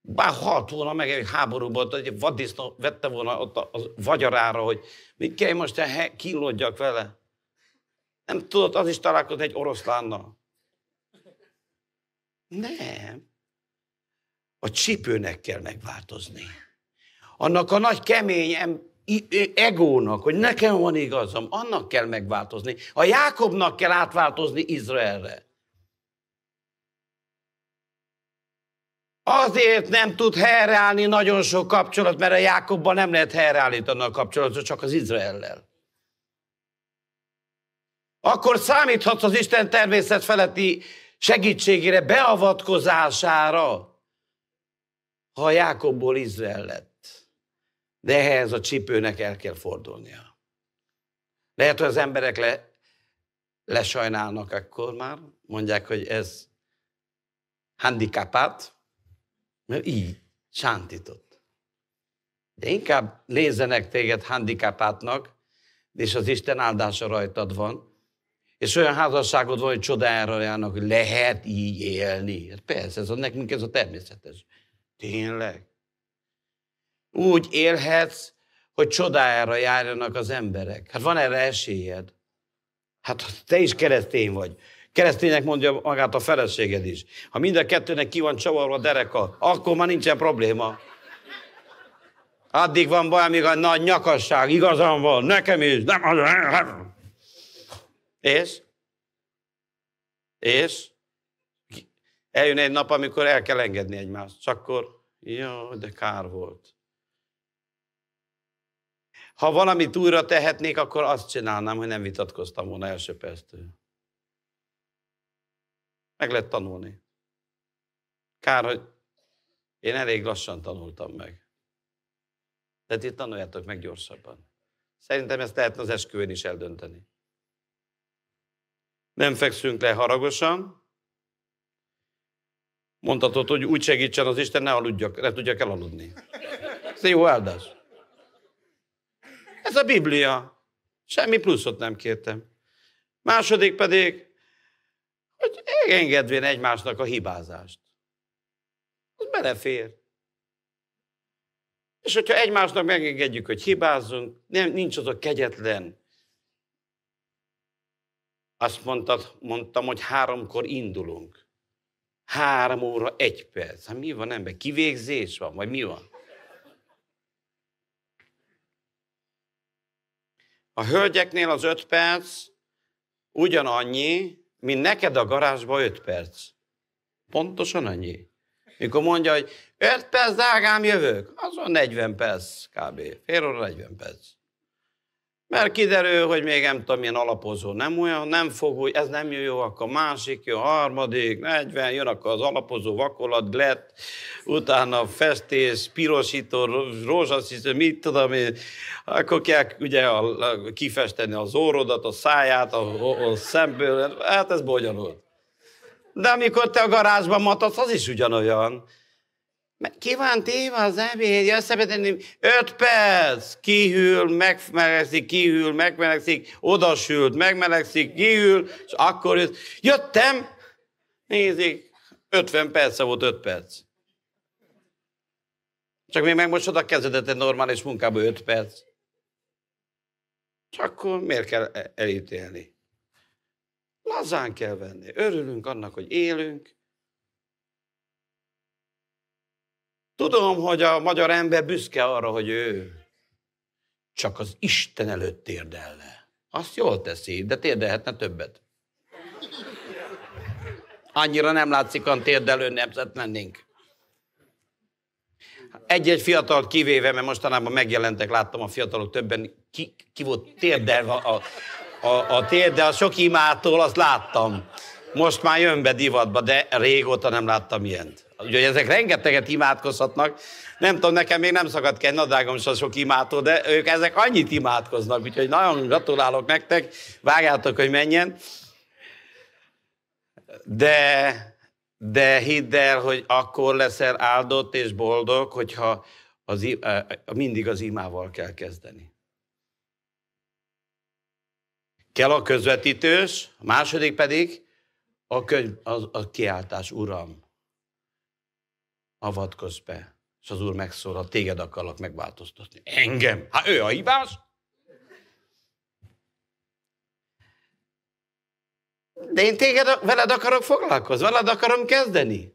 Bár halt volna meg egy háborúban, hogy vaddisznó vette volna ott a, vagyarára, hogy mit kell most he- kínlódjak vele. Nem tudott az is találkozott egy oroszlánnal. Nem. A csipőnek kell megváltozni. Annak a nagy kemény egónak, hogy nekem van igazam, annak kell megváltozni. A Jákobnak kell átváltozni Izraelre. Azért nem tud helyreállni nagyon sok kapcsolat, mert a Jákobban nem lehet helyreállítani a kapcsolatot, csak az Izraellel. Akkor számíthatsz az Isten természet feletti segítségére, beavatkozására, ha a Jákobból Izrael lett de ehhez a csipőnek el kell fordulnia. Lehet, hogy az emberek le, lesajnálnak akkor már, mondják, hogy ez handikapát, mert így csántított. De inkább nézzenek téged handikapátnak, és az Isten áldása rajtad van, és olyan házasságod van, hogy csodára járnak, hogy lehet így élni. Hát persze, ez nekünk ez a természetes. Tényleg? úgy élhetsz, hogy csodájára járjanak az emberek. Hát van erre esélyed. Hát te is keresztény vagy. Kereszténynek mondja magát a feleséged is. Ha mind a kettőnek ki van csavarva a dereka, akkor már nincsen probléma. Addig van baj, amíg a nagy nyakasság igazán van, nekem is, nem És? És? Eljön egy nap, amikor el kell engedni egymást. Csak akkor, jó, de kár volt. Ha valamit újra tehetnék, akkor azt csinálnám, hogy nem vitatkoztam volna első perctől. Meg lehet tanulni. Kár, hogy én elég lassan tanultam meg. De ti tanuljátok meg gyorsabban. Szerintem ezt lehetne az esküvőn is eldönteni. Nem fekszünk le haragosan. Mondhatod, hogy úgy segítsen az Isten, ne aludjak, ne tudjak elaludni. Ez jó áldás. Ez a Biblia. Semmi pluszot nem kértem. Második pedig, hogy engedvén egymásnak a hibázást. Az belefér. És hogyha egymásnak megengedjük, hogy hibázzunk, nem, nincs az a kegyetlen. Azt mondtad, mondtam, hogy háromkor indulunk. Három óra, egy perc. Hát mi van ember? Kivégzés van, vagy mi van? A hölgyeknél az öt perc ugyanannyi, mint neked a garázsba öt perc. Pontosan annyi. Mikor mondja, hogy öt perc, drágám, jövök, azon 40 perc kb. Fél óra 40 perc. Mert kiderül, hogy még nem tudom, milyen alapozó nem olyan, nem fog hogy ez nem jó, akkor másik, jó, harmadik, 40, jön akkor az alapozó vakolat, glett, utána festés, pirosító, rózsaszító, mit tudom én, akkor kell ugye a, a, kifesteni az orrodat, a száját, a, a, a szemből, hát ez bonyolult. De amikor te a garázsban matasz, az is ugyanolyan. Ki van téve az ebéd, összebetenni, öt perc, kihűl, megmelegszik, kihűl, megmelegszik, odasült, megmelegszik, kihűl, és akkor jött. jöttem, nézik, 50 perc volt 5 perc. Csak még megmosod a kezedet egy normális munkába 5 perc. Csak akkor miért kell e- elítélni? Lazán kell venni. Örülünk annak, hogy élünk, Tudom, hogy a magyar ember büszke arra, hogy ő csak az Isten előtt térdel le. Azt jól teszi, de térdelhetne többet. Annyira nem látszik, a térdelő nemzet lennénk. Egy-egy fiatalt kivéve, mert mostanában megjelentek, láttam a fiatalok többen, ki, ki volt térdelve a, a, a a térde, a sok imától azt láttam. Most már jön be divatba, de régóta nem láttam ilyent. Ugye ezek rengeteget imádkozhatnak. Nem tudom, nekem még nem szakadt ki nadrágom és sok imádó, de ők ezek annyit imádkoznak, úgyhogy nagyon gratulálok nektek, vágjátok, hogy menjen. De, de hidd el, hogy akkor leszel áldott és boldog, hogyha az, mindig az imával kell kezdeni. Kell a közvetítős, a második pedig a, könyv, az, a kiáltás, Uram avatkozz be. És az úr megszólal, téged akarlak megváltoztatni. Engem? Ha ő a hibás? De én téged, veled akarok foglalkozni, veled akarom kezdeni.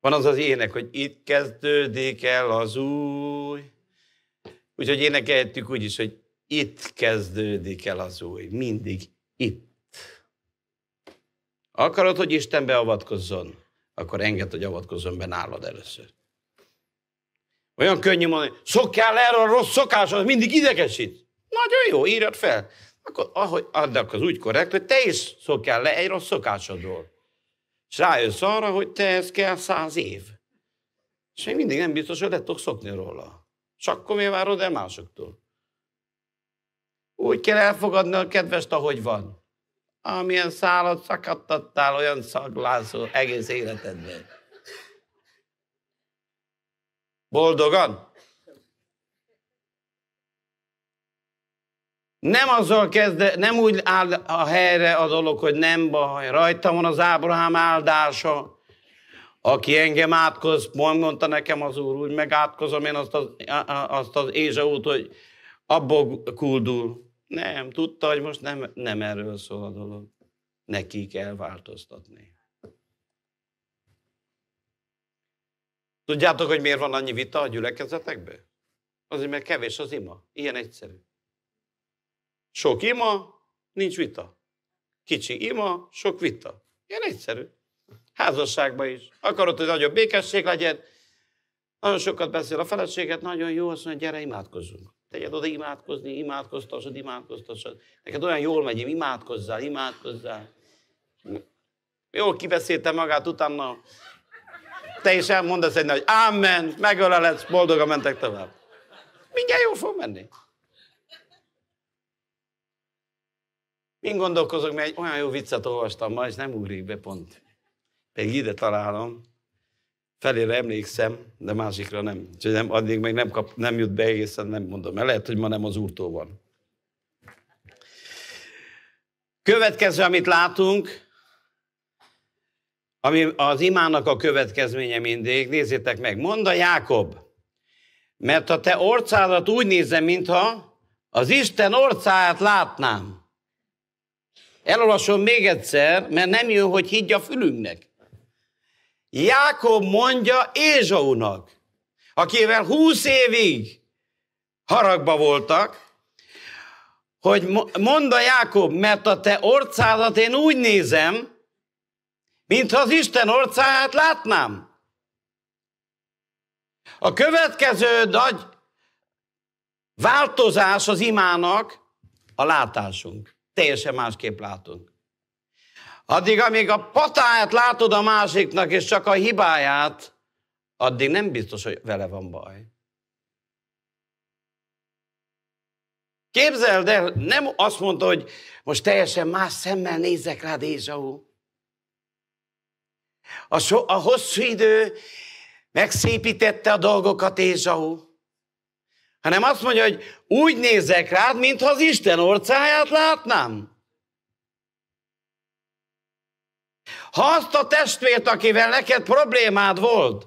Van az az ének, hogy itt kezdődik el az új. Úgyhogy énekelhetjük úgy is, hogy itt kezdődik el az új. Mindig itt. Akarod, hogy Isten beavatkozzon? akkor enged, hogy avatkozzon be nálad először. Olyan könnyű mondani, szokjál erről a rossz szokásod, mindig idegesít. Nagyon jó, írjad fel. Akkor, ahogy, addak ah, az úgy korrekt, hogy te is szokjál le egy rossz szokásodról. És rájössz arra, hogy te ez kell száz év. És még mindig nem biztos, hogy le tudok szokni róla. És akkor miért várod el másoktól? Úgy kell elfogadni a kedvest, ahogy van amilyen szálat szakadtattál, olyan szaglászó egész életedben. Boldogan? Nem azzal kezd, nem úgy áll a helyre a dolog, hogy nem baj, rajta van az Ábrahám áldása, aki engem átkoz, mondta nekem az úr, úgy megátkozom én azt az, azt az Ézsaút, hogy abból kuldul. Nem, tudta, hogy most nem, nem erről szól a dolog. Neki kell változtatni. Tudjátok, hogy miért van annyi vita a gyülekezetekben? Azért, mert kevés az ima. Ilyen egyszerű. Sok ima, nincs vita. Kicsi ima, sok vita. Ilyen egyszerű. Házasságban is. Akarod, hogy nagyobb békesség legyen, nagyon sokat beszél a feleséget, nagyon jó, azt mondja, gyere, imádkozzunk tegyed oda imádkozni, imádkoztasod, imádkoztasod. Neked olyan jól megy, imádkozzál, imádkozzál. Jól kibeszélte magát, utána te is elmondasz egy nagy ámen, megöleledsz, boldogan mentek tovább. Mindjárt jól fog menni. Én gondolkozok, mert egy olyan jó viccet olvastam ma, és nem ugrik be pont. Pedig ide találom. Felére emlékszem, de másikra nem. Úgyhogy nem, addig még nem, kap, nem jut be egészen, nem mondom el. Lehet, hogy ma nem az úrtól van. Következő, amit látunk, ami az imának a következménye mindig, nézzétek meg, mondd a Jákob, mert a te orcádat úgy nézem, mintha az Isten orcáját látnám. Elolvasom még egyszer, mert nem jön, hogy higgye a fülünknek. Jákob mondja Ézsaunak, akivel húsz évig haragba voltak, hogy mondd a Jákob, mert a te orcádat én úgy nézem, mintha az Isten orcáját látnám. A következő nagy változás az imának a látásunk. Teljesen másképp látunk. Addig, amíg a patáját látod a másiknak, és csak a hibáját, addig nem biztos, hogy vele van baj. Képzeld el, nem azt mondta, hogy most teljesen más szemmel nézek rád, Ézsau. A, so, a hosszú idő megszépítette a dolgokat, Ézsau. Hanem azt mondja, hogy úgy nézek rád, mintha az Isten orcáját látnám. Ha azt a testvért, akivel neked problémád volt,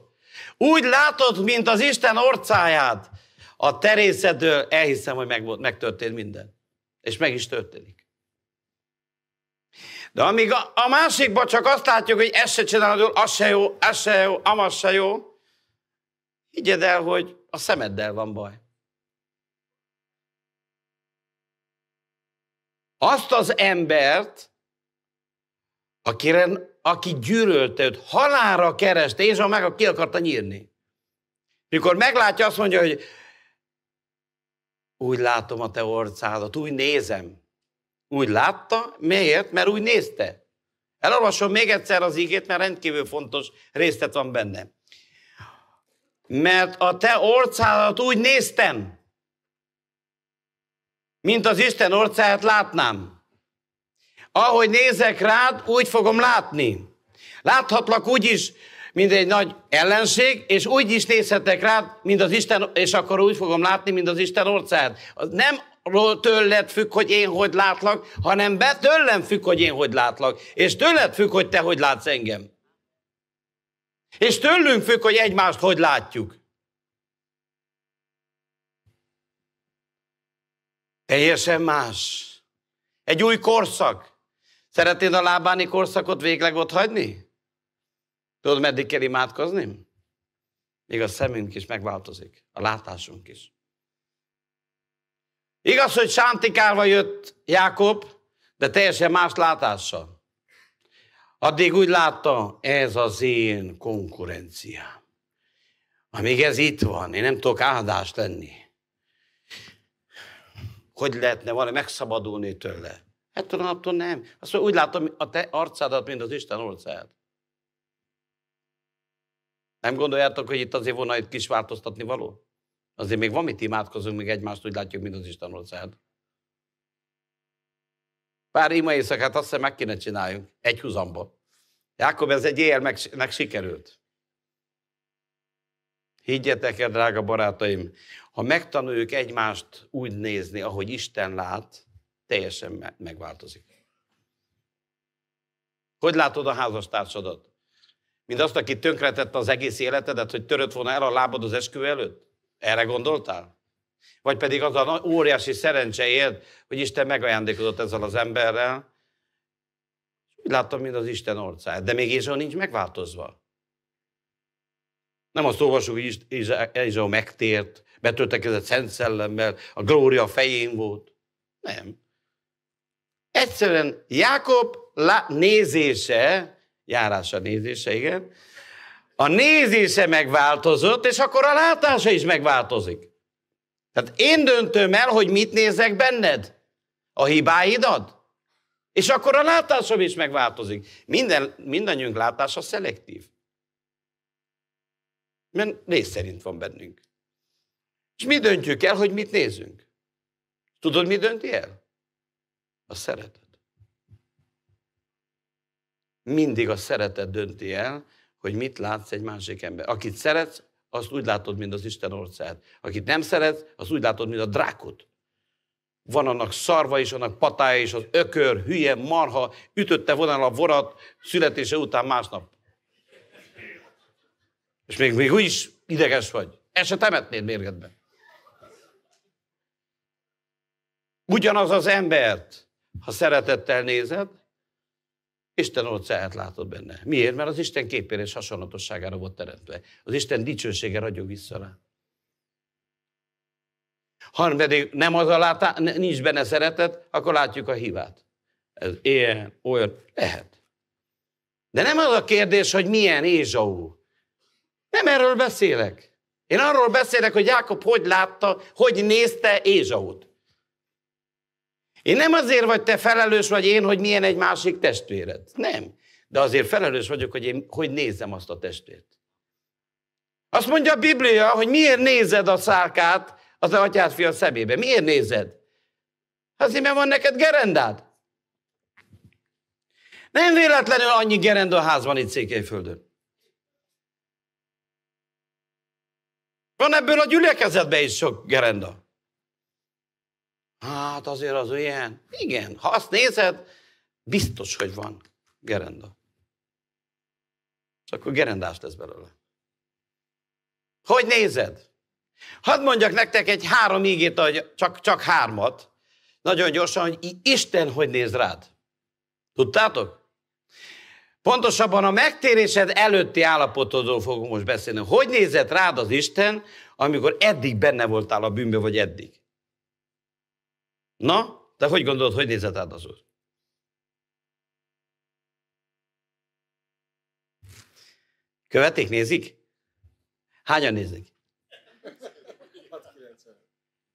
úgy látod, mint az Isten orcáját, a terészedől elhiszem, hogy meg, megtörtént minden. És meg is történik. De amíg a, a másikban csak azt látjuk, hogy ez se csinálod jól, az se jó, ez se jó, amaz se jó, higgyed el, hogy a szemeddel van baj. Azt az embert, akiren, aki gyűrölte őt, halára kereste, és meg ki akarta nyírni. Mikor meglátja, azt mondja, hogy úgy látom a te orcádat, úgy nézem. Úgy látta, miért? Mert úgy nézte. Elolvasom még egyszer az ígét, mert rendkívül fontos részlet van benne. Mert a te orcádat úgy néztem, mint az Isten orcáját látnám. Ahogy nézek rád, úgy fogom látni. Láthatlak úgy is, mint egy nagy ellenség, és úgy is nézhetek rád, mint az Isten, és akkor úgy fogom látni, mint az Isten országát. Nem tőled függ, hogy én hogy látlak, hanem be tőlem függ, hogy én hogy látlak. És tőled függ, hogy te hogy látsz engem. És tőlünk függ, hogy egymást hogy látjuk. Teljesen más. Egy új korszak. Szeretnéd a lábáni korszakot végleg ott hagyni? Tudod, meddig kell imádkozni? Még a szemünk is megváltozik, a látásunk is. Igaz, hogy sántikálva jött Jákob, de teljesen más látással. Addig úgy látta, ez az én konkurenciám. Amíg ez itt van, én nem tudok áldást lenni. Hogy lehetne valami megszabadulni tőle? Ettől a naptól nem. Azt mondja, úgy látom a te arcádat, mint az Isten orcáját. Nem gondoljátok, hogy itt azért volna egy kis változtatni való? Azért még van mit imádkozunk, még egymást úgy látjuk, mint az Isten orcáját. Pár ima éjszakát hát azt hiszem meg kéne csináljunk. Egy húzamba. Jákob, ez egy éjjel meg, meg sikerült. Higgyetek el, drága barátaim, ha megtanuljuk egymást úgy nézni, ahogy Isten lát, teljesen megváltozik. Hogy látod a házastársadat? Mint azt, aki tönkretette az egész életedet, hogy törött volna el a lábad az eskü előtt? Erre gondoltál? Vagy pedig az a óriási szerencse élt, hogy Isten megajándékozott ezzel az emberrel, úgy láttam, mint az Isten orcáját. De még Ézsó nincs megváltozva. Nem azt olvasjuk, hogy Ézsó megtért, betöltekezett szent szellemmel, a glória fején volt. Nem. Egyszerűen Jákob lá- nézése, járása nézése, igen, a nézése megváltozott, és akkor a látása is megváltozik. Tehát én döntöm el, hogy mit nézek benned, a hibáidat, és akkor a látásom is megváltozik. Minden, mindannyiunk látása szelektív. Mert néz szerint van bennünk. És mi döntjük el, hogy mit nézünk? Tudod, mi dönti el? A szeretet. Mindig a szeretet dönti el, hogy mit látsz egy másik ember. Akit szeretsz, azt úgy látod, mint az Isten országát. Akit nem szeretsz, azt úgy látod, mint a drákot. Van annak szarva is, annak patája is, az ökör, hülye, marha, ütötte volna a vorat születése után másnap. És még, még úgy is ideges vagy. El se temetnéd mérgedben. Ugyanaz az embert ha szeretettel nézed, Isten ott szehet látod benne. Miért? Mert az Isten képére és hasonlatosságára volt teremtve. Az Isten dicsősége ragyog vissza rá. Ha pedig nem az a látá, nincs benne szeretet, akkor látjuk a hibát. Ez ilyen, olyan, lehet. De nem az a kérdés, hogy milyen Ézsau. Nem erről beszélek. Én arról beszélek, hogy Jákob hogy látta, hogy nézte Ézsaut. Én nem azért vagy te felelős vagy én, hogy milyen egy másik testvéred. Nem. De azért felelős vagyok, hogy én hogy nézem azt a testvért. Azt mondja a Biblia, hogy miért nézed a szálkát az a atyád fia szemébe. Miért nézed? Azért, mert van neked gerendád. Nem véletlenül annyi gerenda a házban itt Székelyföldön. Van ebből a gyülekezetben is sok gerenda. Hát azért az olyan. Igen, ha azt nézed, biztos, hogy van gerenda. És akkor gerendás lesz belőle. Hogy nézed? Hadd mondjak nektek egy három ígét, csak, csak hármat. Nagyon gyorsan, hogy Isten hogy néz rád. Tudtátok? Pontosabban a megtérésed előtti állapotodról fogunk most beszélni. Hogy nézett rád az Isten, amikor eddig benne voltál a bűnbe, vagy eddig? Na, te hogy gondolod, hogy nézett át az út? Követik, nézik? Hányan nézik?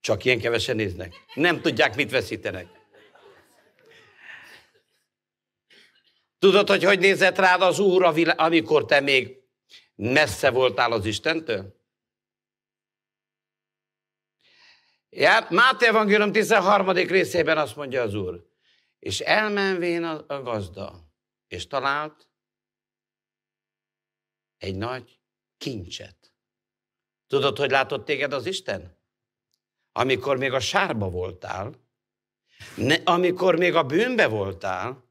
Csak ilyen kevesen néznek. Nem tudják, mit veszítenek. Tudod, hogy hogy nézett rád az Úr, amikor te még messze voltál az Istentől? Ját, Máté Evangélium 13. részében azt mondja az Úr, és elmenvén a, a gazda, és talált egy nagy kincset. Tudod, hogy látott téged az Isten? Amikor még a sárba voltál, ne, amikor még a bűnbe voltál,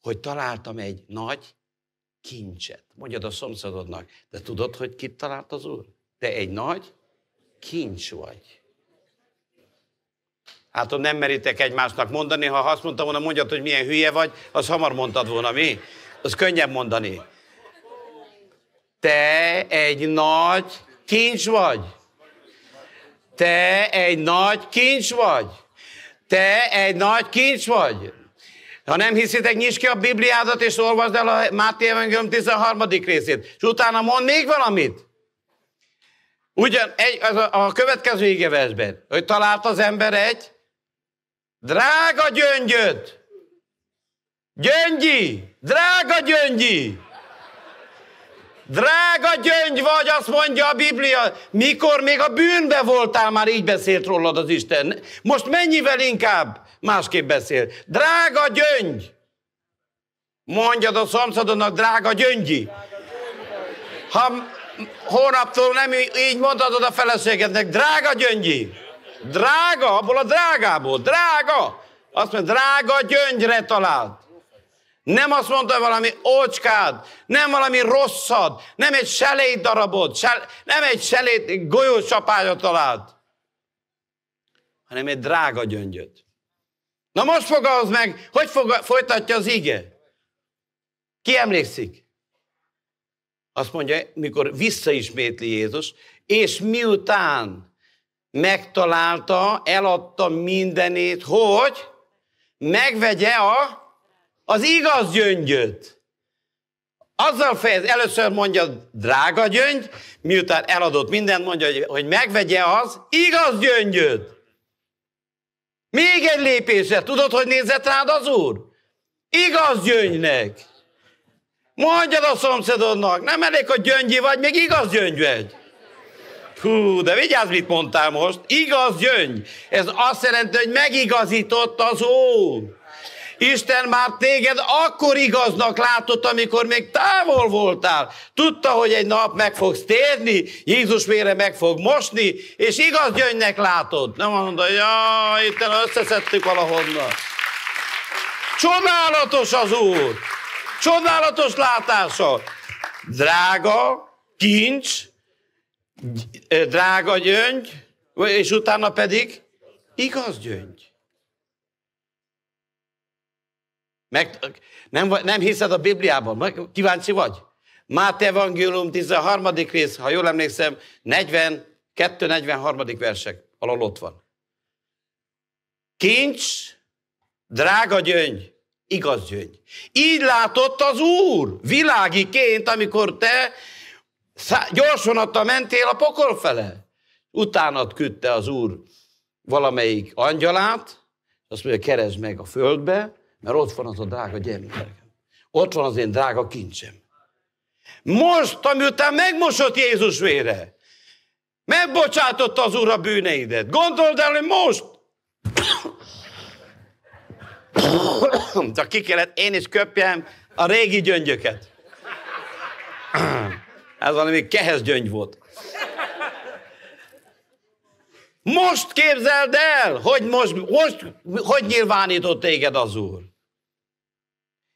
hogy találtam egy nagy kincset. Mondjad a szomszédodnak, de tudod, hogy kit talált az Úr? Te egy nagy kincs vagy. Hát nem meritek egymásnak mondani, ha azt mondtam volna, mondjad, hogy milyen hülye vagy, az hamar mondtad volna, mi? Az könnyebb mondani. Te egy nagy kincs vagy. Te egy nagy kincs vagy. Te egy nagy kincs vagy. Ha nem hiszitek, nyisd ki a Bibliádat, és olvasd el a Máté Evangélium 13. részét. És utána mond még valamit. Ugyan egy, az a, a következő égeversben, hogy talált az ember egy Drága gyöngyöd! Gyöngyi! Drága gyöngyi! Drága gyöngy vagy, azt mondja a Biblia, mikor még a bűnbe voltál, már így beszélt rólad az Isten. Most mennyivel inkább másképp beszél. Drága gyöngy! Mondjad a szomszédodnak, drága gyöngyi! Ha hónaptól nem így mondhatod a feleségednek, drága gyöngyi! Drága, abból a drágából, drága. Azt mondja, drága gyöngyre talált. Nem azt mondta valami ócskád, nem valami rosszad, nem egy selét darabot, sel, nem egy selét golyócsapája talált, hanem egy drága gyöngyöt. Na most fogalmaz meg, hogy fog, folytatja az ige? Ki emlékszik? Azt mondja, mikor visszaismétli Jézus, és miután megtalálta, eladta mindenét, hogy megvegye a, az igaz gyöngyöt. Azzal fejez, először mondja drága gyöngy, miután eladott mindent, mondja, hogy megvegye az igaz gyöngyöt. Még egy lépésre, tudod, hogy nézett rád az úr? Igaz gyöngynek. Mondjad a szomszédodnak, nem elég, hogy gyöngyi vagy, még igaz gyöngy vagy. Hú, de vigyázz, mit mondtál most. Igaz gyöngy. Ez azt jelenti, hogy megigazított az ó. Isten már téged akkor igaznak látott, amikor még távol voltál. Tudta, hogy egy nap meg fogsz térni, Jézus vére meg fog mosni, és igaz gyöngynek látod. Nem mondod, ja, itt összeszedtük valahonnan. Csodálatos az Úr! Csodálatos látása! Drága, kincs, drága gyöngy, és utána pedig igaz gyöngy. Meg, nem, nem hiszed a Bibliában? Kíváncsi vagy? Máté Evangélium 13. rész, ha jól emlékszem, 42-43. versek, alól ott van. Kincs, drága gyöngy, igaz gyöngy. Így látott az Úr világiként, amikor te Szá- ott a mentél a pokol fele. Utánad küldte az úr valamelyik angyalát, azt mondja, keresd meg a földbe, mert ott van az a drága gyermekem. Ott van az én drága kincsem. Most, amiután megmosott Jézus vére, megbocsátotta az Úr a bűneidet. Gondold el, hogy most! Csak ki kellett én is köpjem a régi gyöngyöket. Ez valami kehez gyöngy volt. Most képzeld el, hogy most, most hogy nyilvánított téged az Úr.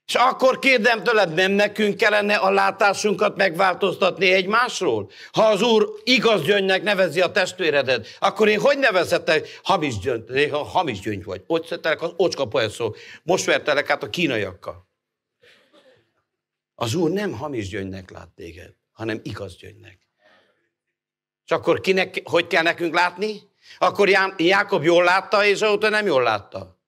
És akkor kérdem tőled, nem nekünk kellene a látásunkat megváltoztatni egymásról? Ha az Úr igaz gyöngynek nevezi a testvéredet, akkor én hogy nevezhetek hamis gyöngy, hamis gyöngy vagy? Ott szettelek az ocska szó? Most vertelek át a kínaiakkal. Az Úr nem hamis gyöngynek lát téged hanem igaz gyöngynek. És akkor kinek, hogy kell nekünk látni? Akkor Ján, Jákob jól látta, és azóta nem jól látta.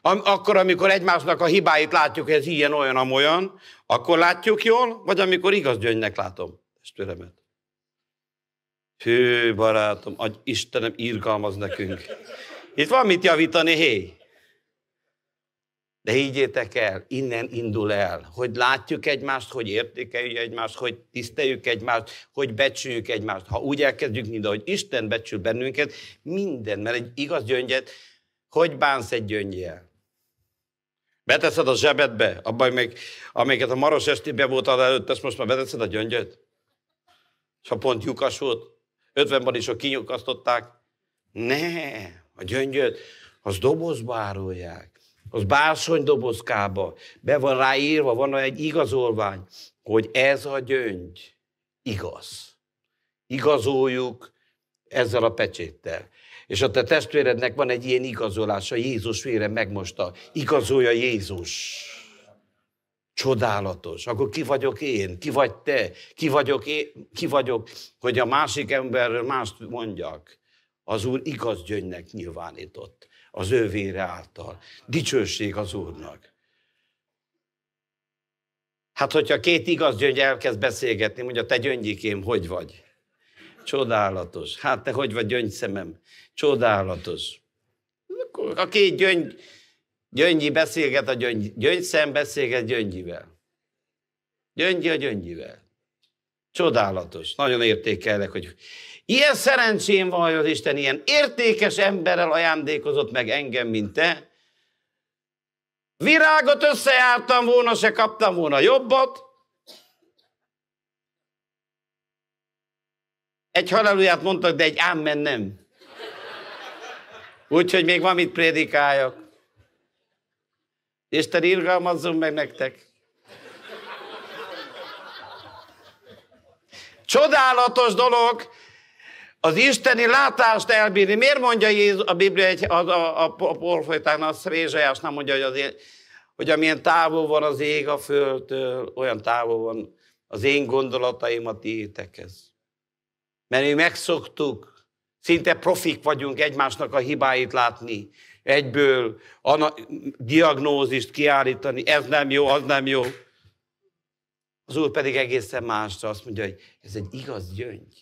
Am, akkor, amikor egymásnak a hibáit látjuk, ez ilyen, olyan, amolyan, akkor látjuk jól, vagy amikor igaz gyöngynek látom testvéremet. Hű, barátom, Istenem, irgalmaz nekünk. Itt van mit javítani, hé! De higgyétek el, innen indul el, hogy látjuk egymást, hogy értékeljük egymást, hogy tiszteljük egymást, hogy becsüljük egymást. Ha úgy elkezdjük, mint ahogy Isten becsül bennünket, minden, mert egy igaz gyöngyet, hogy bánsz egy gyöngyel? Beteszed a zsebedbe, abban még, amiket a maros estébe volt előtt, ezt most már beteszed a gyöngyöt? És ha pont lyukas volt, 50-ban is, ha kinyukasztották, ne, a gyöngyöt, az dobozba árulják az bársony dobozkába be van ráírva, van egy igazolvány, hogy ez a gyöngy igaz. Igazoljuk ezzel a pecséttel. És a te testvérednek van egy ilyen igazolása, Jézus vére megmosta. Igazolja Jézus. Csodálatos. Akkor ki vagyok én? Ki vagy te? Ki vagyok, én? ki vagyok hogy a másik emberről mást mondjak? Az Úr igaz gyöngynek nyilvánított az ő vére által. Dicsőség az Úrnak. Hát, hogyha két igaz gyöngy elkezd beszélgetni, mondja, te gyöngyikém, hogy vagy? Csodálatos. Hát, te hogy vagy szemem? Csodálatos. A két gyöngy, gyöngyi beszélget a gyöngy, szem beszélget gyöngyivel. Gyöngyi a gyöngyivel. Csodálatos. Nagyon értékelnek, hogy Ilyen szerencsém van, hogy az Isten ilyen értékes emberrel ajándékozott meg engem, mint te. Virágot összejártam volna, se kaptam volna jobbat. Egy haláluját mondtak, de egy ámmen nem. Úgyhogy még van mit prédikáljak. Isten irgalmazzon meg nektek. Csodálatos dolog, az isteni látást elbírni. Miért mondja a Biblia egy, az, a, a, a porfolytán, a Rézsaiás nem mondja, hogy, az én, hogy amilyen távol van az ég a földtől, olyan távol van az én gondolataim a tiétekhez. Mert mi megszoktuk, szinte profik vagyunk egymásnak a hibáit látni, egyből a diagnózist kiállítani, ez nem jó, az nem jó. Az úr pedig egészen másra azt mondja, hogy ez egy igaz gyöngy.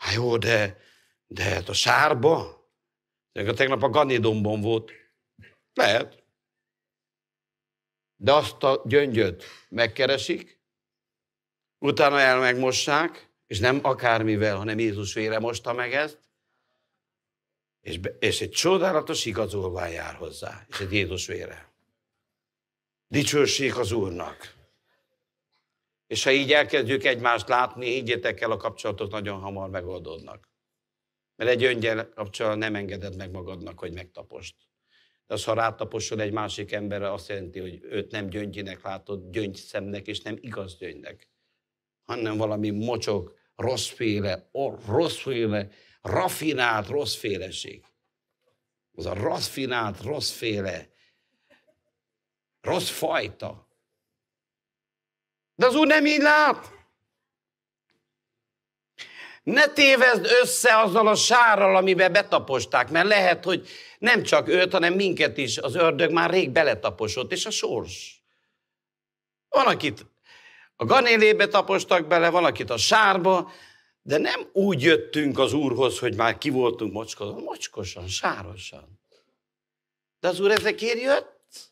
Hát jó, de, de hát a sárba? A tegnap a Ganidomban volt. Lehet. De azt a gyöngyöt megkeresik, utána elmegmossák, és nem akármivel, hanem Jézus vére mosta meg ezt, és, be, és egy csodálatos igazolvány jár hozzá, és egy Jézus vére. Dicsőség az Úrnak! És ha így elkezdjük egymást látni, higgyétek el, a kapcsolatok nagyon hamar megoldódnak. Mert egy öngyel kapcsolat nem engeded meg magadnak, hogy megtapost. De az, ha rátaposol egy másik emberre, azt jelenti, hogy őt nem gyöngyinek látod, gyöngyszemnek, és nem igaz gyöngynek, hanem valami mocsok, rosszféle, rosszféle, rafinált rosszféleség. Az a rafinált rosszféle, rossz fajta, de az Úr nem így lát. Ne tévezd össze azzal a sárral, amiben betaposták, mert lehet, hogy nem csak őt, hanem minket is az ördög már rég beletaposott, és a sors. Van, akit a ganélébe tapostak bele, van, akit a sárba, de nem úgy jöttünk az Úrhoz, hogy már ki voltunk mocskosan, mocskosan, sárosan. De az Úr ezekért jött,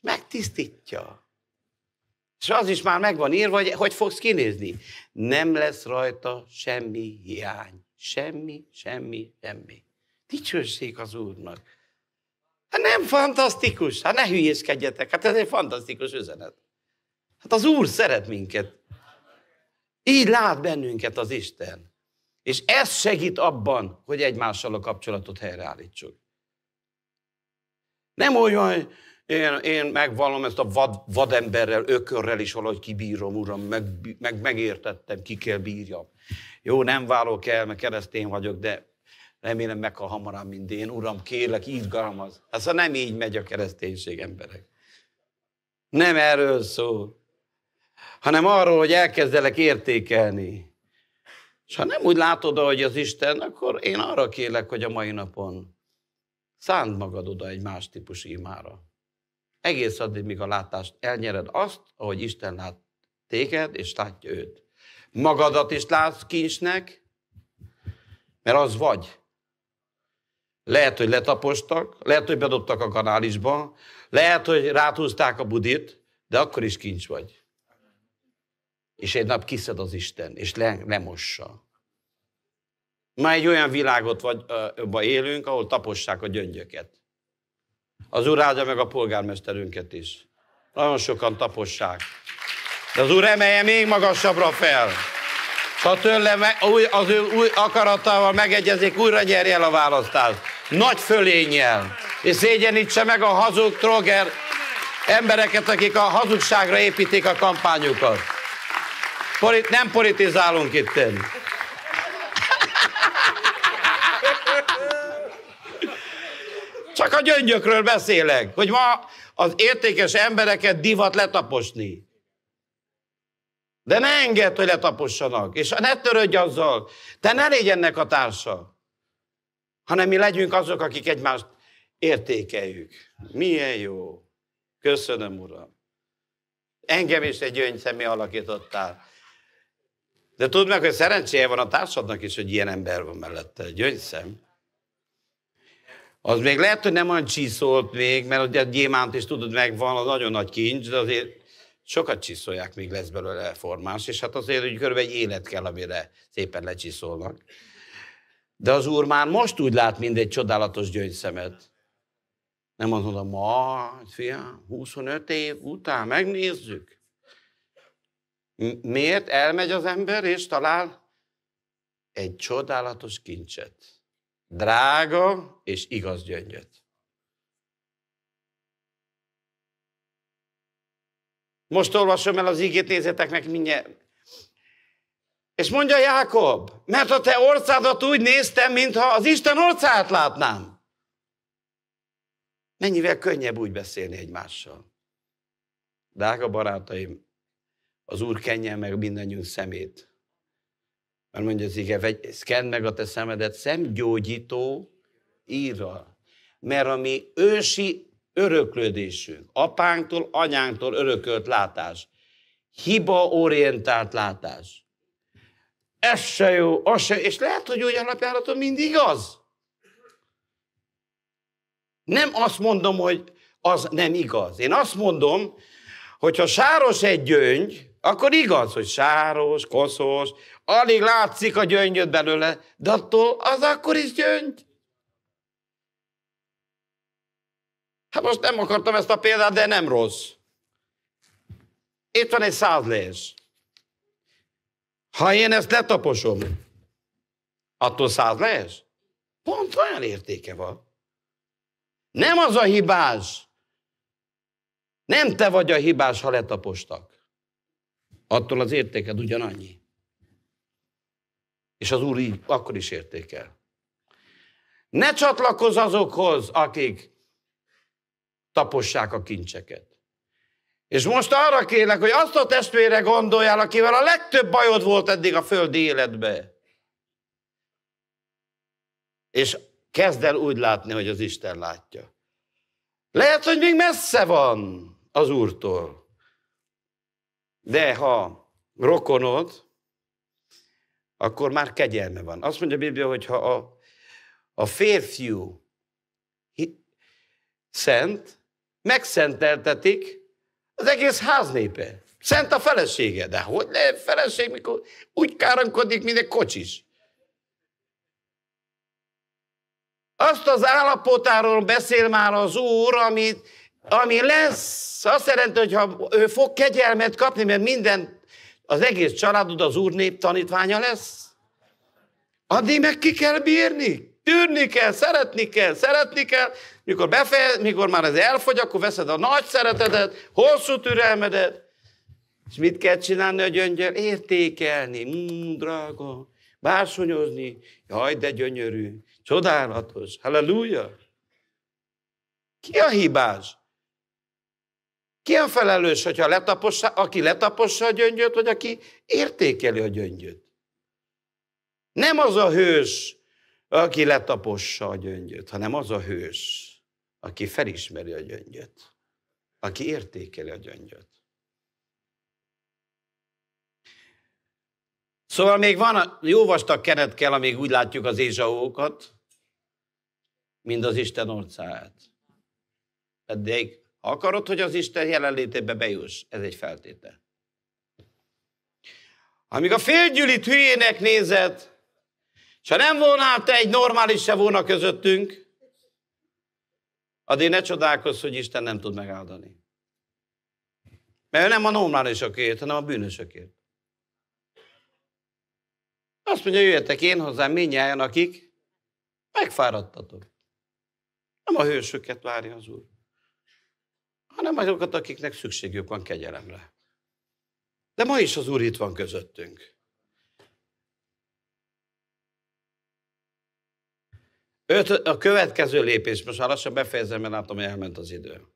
megtisztítja. És az is már megvan írva, hogy hogy fogsz kinézni. Nem lesz rajta semmi hiány. Semmi, semmi, semmi. Dicsőség az Úrnak. Hát nem fantasztikus? Hát ne hülyéskedjetek. Hát ez egy fantasztikus üzenet. Hát az Úr szeret minket. Így lát bennünket az Isten. És ez segít abban, hogy egymással a kapcsolatot helyreállítsuk. Nem olyan, én, én megvallom ezt a vad, vademberrel, ökörrel is valahogy kibírom, uram, meg, meg megértettem, ki kell bírjam. Jó, nem válok el, mert keresztény vagyok, de remélem meg a hamarabb, mint én. Uram, kérlek, így galmaz. Ez a nem így megy a kereszténység emberek. Nem erről szó, hanem arról, hogy elkezdelek értékelni. És ha nem úgy látod, hogy az Isten, akkor én arra kérlek, hogy a mai napon szánd magad oda egy más típus imára egész addig, míg a látást elnyered azt, ahogy Isten lát téged, és látja őt. Magadat is látsz kincsnek, mert az vagy. Lehet, hogy letapostak, lehet, hogy bedobtak a kanálisba, lehet, hogy ráthúzták a budit, de akkor is kincs vagy. És egy nap kiszed az Isten, és le, lemossa. Ma egy olyan világot vagy, ö, élünk, ahol tapossák a gyöngyöket. Az Úr áldja meg a polgármesterünket is. Nagyon sokan tapossák. De az Úr emelje még magasabbra fel. S ha tőle az ő új akaratával megegyezik, újra nyerje el a választást. Nagy fölényjel. És szégyenítse meg a hazug troger embereket, akik a hazugságra építik a kampányukat. Polit, nem politizálunk itt. Én. Csak a gyöngyökről beszélek, hogy ma az értékes embereket divat letaposni. De ne engedd, hogy letapossanak, és ne törődj azzal. Te ne légy ennek a társa, hanem mi legyünk azok, akik egymást értékeljük. Milyen jó. Köszönöm, Uram. Engem is egy gyöngy személy alakítottál. De tudd meg, hogy szerencséje van a társadnak is, hogy ilyen ember van mellette. Gyöngyszem. Az még lehet, hogy nem olyan csiszolt még, mert ugye a gyémánt is tudod, megvan, az nagyon nagy kincs, de azért sokat csiszolják, még lesz belőle formás, és hát azért hogy körülbelül egy élet kell, amire szépen lecsiszolnak. De az úr már most úgy lát egy csodálatos gyöngyszemet. Nem mondod, a ma, fiam, 25 év után megnézzük. Miért elmegy az ember és talál egy csodálatos kincset? drága és igaz gyöngyöt. Most olvasom el az ígét, meg mindjárt. És mondja Jákob, mert a te orcádat úgy néztem, mintha az Isten orcát látnám. Mennyivel könnyebb úgy beszélni egymással. Drága barátaim, az Úr kenje meg mindannyiunk szemét. Mert mondja az ige, vegy, szkend meg a te szemedet szemgyógyító írva. Mert a mi ősi öröklődésünk, apánktól, anyánktól örökölt látás, hibaorientált látás. Ez se jó, az se, és lehet, hogy olyan napjáraton mindig az. Nem azt mondom, hogy az nem igaz. Én azt mondom, hogy ha sáros egy gyöngy, akkor igaz, hogy sáros, koszos, alig látszik a gyöngyöd belőle, de attól az akkor is gyöngy. Hát most nem akartam ezt a példát, de nem rossz. Itt van egy százlés. Ha én ezt letaposom, attól száz lesz? Pont olyan értéke van. Nem az a hibás. Nem te vagy a hibás, ha letapostak attól az értéked ugyanannyi. És az Úr így akkor is értékel. Ne csatlakozz azokhoz, akik tapossák a kincseket. És most arra kérlek, hogy azt a testvére gondoljál, akivel a legtöbb bajod volt eddig a földi életbe. És kezd el úgy látni, hogy az Isten látja. Lehet, hogy még messze van az Úrtól. De ha rokonod, akkor már kegyelme van. Azt mondja a Biblia, hogy ha a, a férfiú szent, megszenteltetik az egész háznépe. Szent a felesége, de hogy ne feleség, mikor úgy káromkodik, mint egy kocsis. Azt az állapotáról beszél már az Úr, amit ami lesz, azt jelenti, hogy ha ő fog kegyelmet kapni, mert minden, az egész családod az Úr nép tanítványa lesz, addig meg ki kell bírni. Tűrni kell, szeretni kell, szeretni kell. Mikor, befejez, mikor már ez elfogy, akkor veszed a nagy szeretedet, hosszú türelmedet, és mit kell csinálni a gyöngyel? Értékelni, mm, drága, bársonyozni, jaj, de gyönyörű, csodálatos, halleluja. Ki a hibás? Ki a felelős, hogyha letapossa, aki letapossa a gyöngyöt, vagy aki értékeli a gyöngyöt? Nem az a hős, aki letapossa a gyöngyöt, hanem az a hős, aki felismeri a gyöngyöt, aki értékeli a gyöngyöt. Szóval még van, jó vastag keret kell, amíg úgy látjuk az Ézsaókat, mint az Isten orcáját. Pedig ha akarod, hogy az Isten jelenlétébe bejuss, ez egy feltétel. Amíg a félgyűlit hülyének nézed, és ha nem volnál te egy normális se volna közöttünk, addig ne csodálkozz, hogy Isten nem tud megáldani. Mert ő nem a normálisokért, hanem a bűnösökért. Azt mondja, jöjjetek én hozzám minnyáján, akik megfáradtatok. Nem a hősöket várja az Úr hanem azokat, akiknek szükségük van kegyelemre. De ma is az Úr itt van közöttünk. Öt, a következő lépés, most már lassan befejezem, mert látom, hogy elment az idő.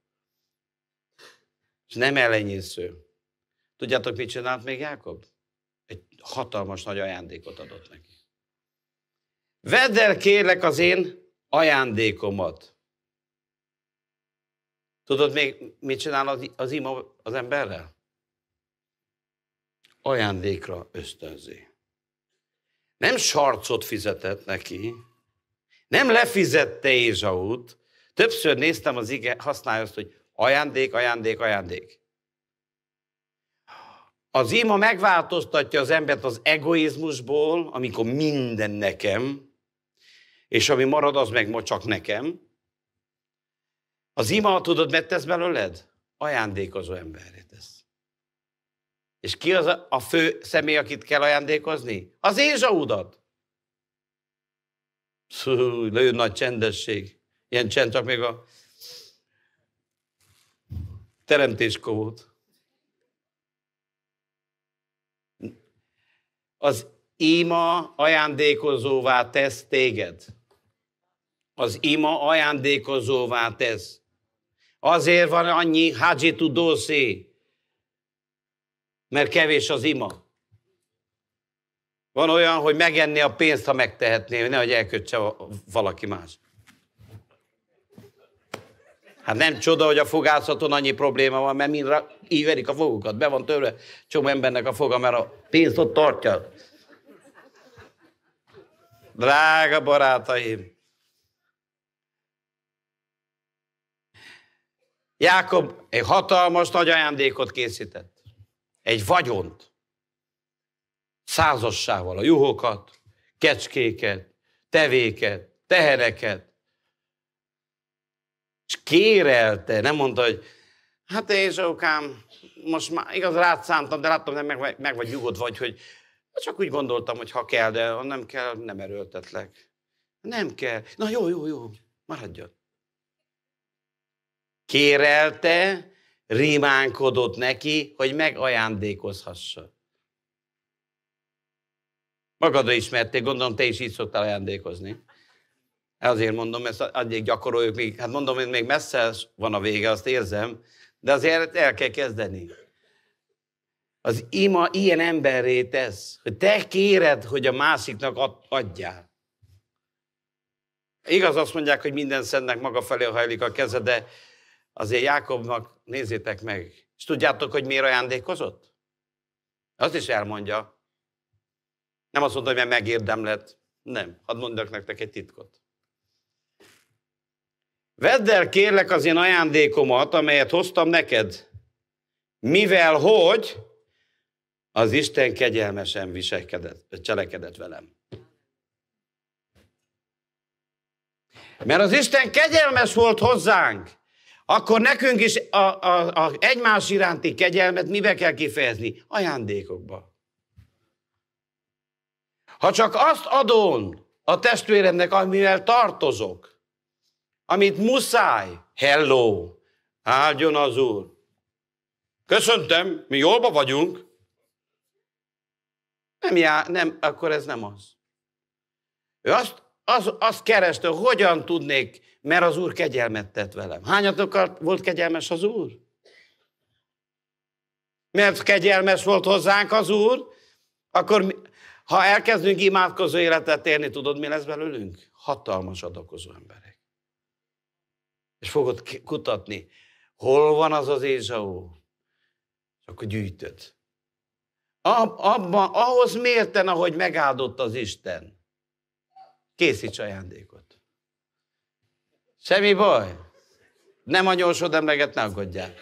És nem ellenyésző. Tudjátok, mit csinált még Jákob? Egy hatalmas nagy ajándékot adott neki. Vedd el kérlek az én ajándékomat. Tudod még, mit csinál az, az ima az emberrel? Ajándékra ösztönzi. Nem sarcot fizetett neki, nem lefizette Ézsaut. Többször néztem az ige, használja azt, hogy ajándék, ajándék, ajándék. Az ima megváltoztatja az embert az egoizmusból, amikor minden nekem, és ami marad, az meg csak nekem, az ima, tudod, mit tesz belőled? Ajándékozó emberre tesz. És ki az a, fő személy, akit kell ajándékozni? Az Ézsaudat. Nagyon nagy csendesség. Ilyen csend csak még a teremtéskor Az ima ajándékozóvá tesz téged. Az ima ajándékozóvá tesz. Azért van annyi hadzsi tudószé, mert kevés az ima. Van olyan, hogy megenni a pénzt, ha megtehetné, nehogy elkötse valaki más. Hát nem csoda, hogy a fogászaton annyi probléma van, mert mind íverik a fogukat, be van tőle csomó embernek a foga, mert a pénzt ott tartja. Drága barátaim, Jákob egy hatalmas nagy ajándékot készített. Egy vagyont. Százassával a juhokat, kecskéket, tevéket, tehereket. És kérelte, nem mondta, hogy hát ézsókám, most már igaz, rád szántam, de láttam, nem meg, meg vagy nyugodt vagy, hogy hát csak úgy gondoltam, hogy ha kell, de ha nem kell, nem erőltetlek. Nem kell. Na jó, jó, jó, maradjon kérelte, rímánkodott neki, hogy megajándékozhassa. Magadra ismerték, gondolom te is így szoktál ajándékozni. Azért mondom, ezt addig gyakoroljuk még. Hát mondom, hogy még messze van a vége, azt érzem, de azért el kell kezdeni. Az ima ilyen emberré tesz, hogy te kéred, hogy a másiknak adjál. Igaz, azt mondják, hogy minden szentnek maga felé hajlik a keze, de Azért Jákobnak nézzétek meg. És tudjátok, hogy miért ajándékozott? Azt is elmondja. Nem azt mondta, hogy mert megérdemlett. Nem. Hadd mondjak nektek egy titkot. Vedd el kérlek az én ajándékomat, amelyet hoztam neked, mivel hogy az Isten kegyelmesen viselkedett, cselekedett velem. Mert az Isten kegyelmes volt hozzánk, akkor nekünk is a, a, a egymás iránti kegyelmet mibe kell kifejezni? Ajándékokba. Ha csak azt adom a testvéremnek, amivel tartozok, amit muszáj, hello, áldjon az Úr. Köszöntem, mi jólba vagyunk. Nem, já, nem, akkor ez nem az. Ő azt az, azt kereste, hogyan tudnék, mert az Úr kegyelmet tett velem. Hányatokat volt kegyelmes az Úr? Mert kegyelmes volt hozzánk az Úr, akkor mi, ha elkezdünk imádkozó életet élni, tudod, mi lesz belőlünk? Hatalmas adakozó emberek. És fogod kutatni, hol van az az Ézsau? És akkor gyűjtöd. Ab, abban, ahhoz mérten, ahogy megáldott az Isten készíts ajándékot. Semmi baj. Nem anyósod emleget, ne aggódjál.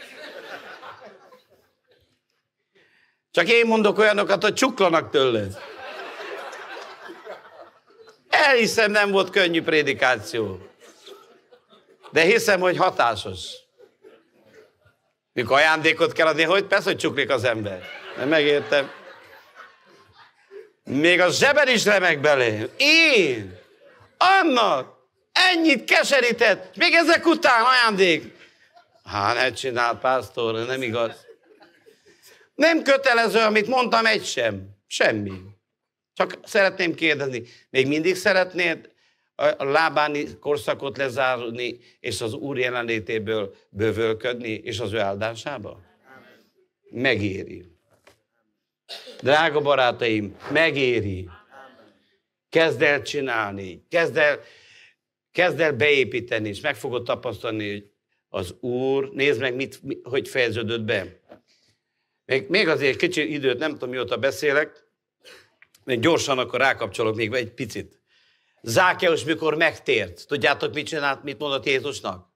Csak én mondok olyanokat, hogy csuklanak tőled. Elhiszem, nem volt könnyű prédikáció. De hiszem, hogy hatásos. Mikor ajándékot kell adni, hogy persze, hogy csuklik az ember. Nem megértem. Még a zseben is remek belé. Én! Annak! Ennyit keserített, még ezek után ajándék. Hát, ne csinál, pásztor, nem igaz. Nem kötelező, amit mondtam, egy sem. Semmi. Csak szeretném kérdezni, még mindig szeretnéd a lábáni korszakot lezárni, és az Úr jelenlétéből bővölködni, és az ő áldásába? Megéri. Drága barátaim, megéri. Kezd el csinálni, kezd el, kezd el beépíteni, és meg fogod tapasztalni, hogy az Úr, nézd meg, mit, mi, hogy fejeződött be. Még, még azért kicsi időt, nem tudom mióta beszélek, még gyorsan akkor rákapcsolok még egy picit. Zákeus, mikor megtért, tudjátok, mit csinált, mit mondott Jézusnak?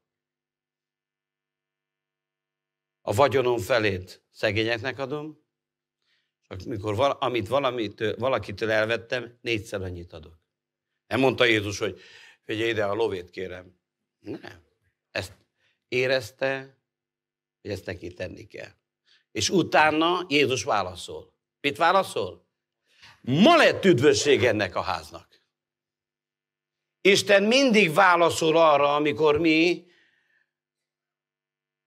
A vagyonom felét szegényeknek adom, csak mikor val, amit valamit, valakitől elvettem, négyszer annyit adok. Nem mondta Jézus, hogy hogy ide, a lovét kérem. Nem. Ezt érezte, hogy ezt neki tenni kell. És utána Jézus válaszol. Mit válaszol? Ma lett üdvösség ennek a háznak. Isten mindig válaszol arra, amikor mi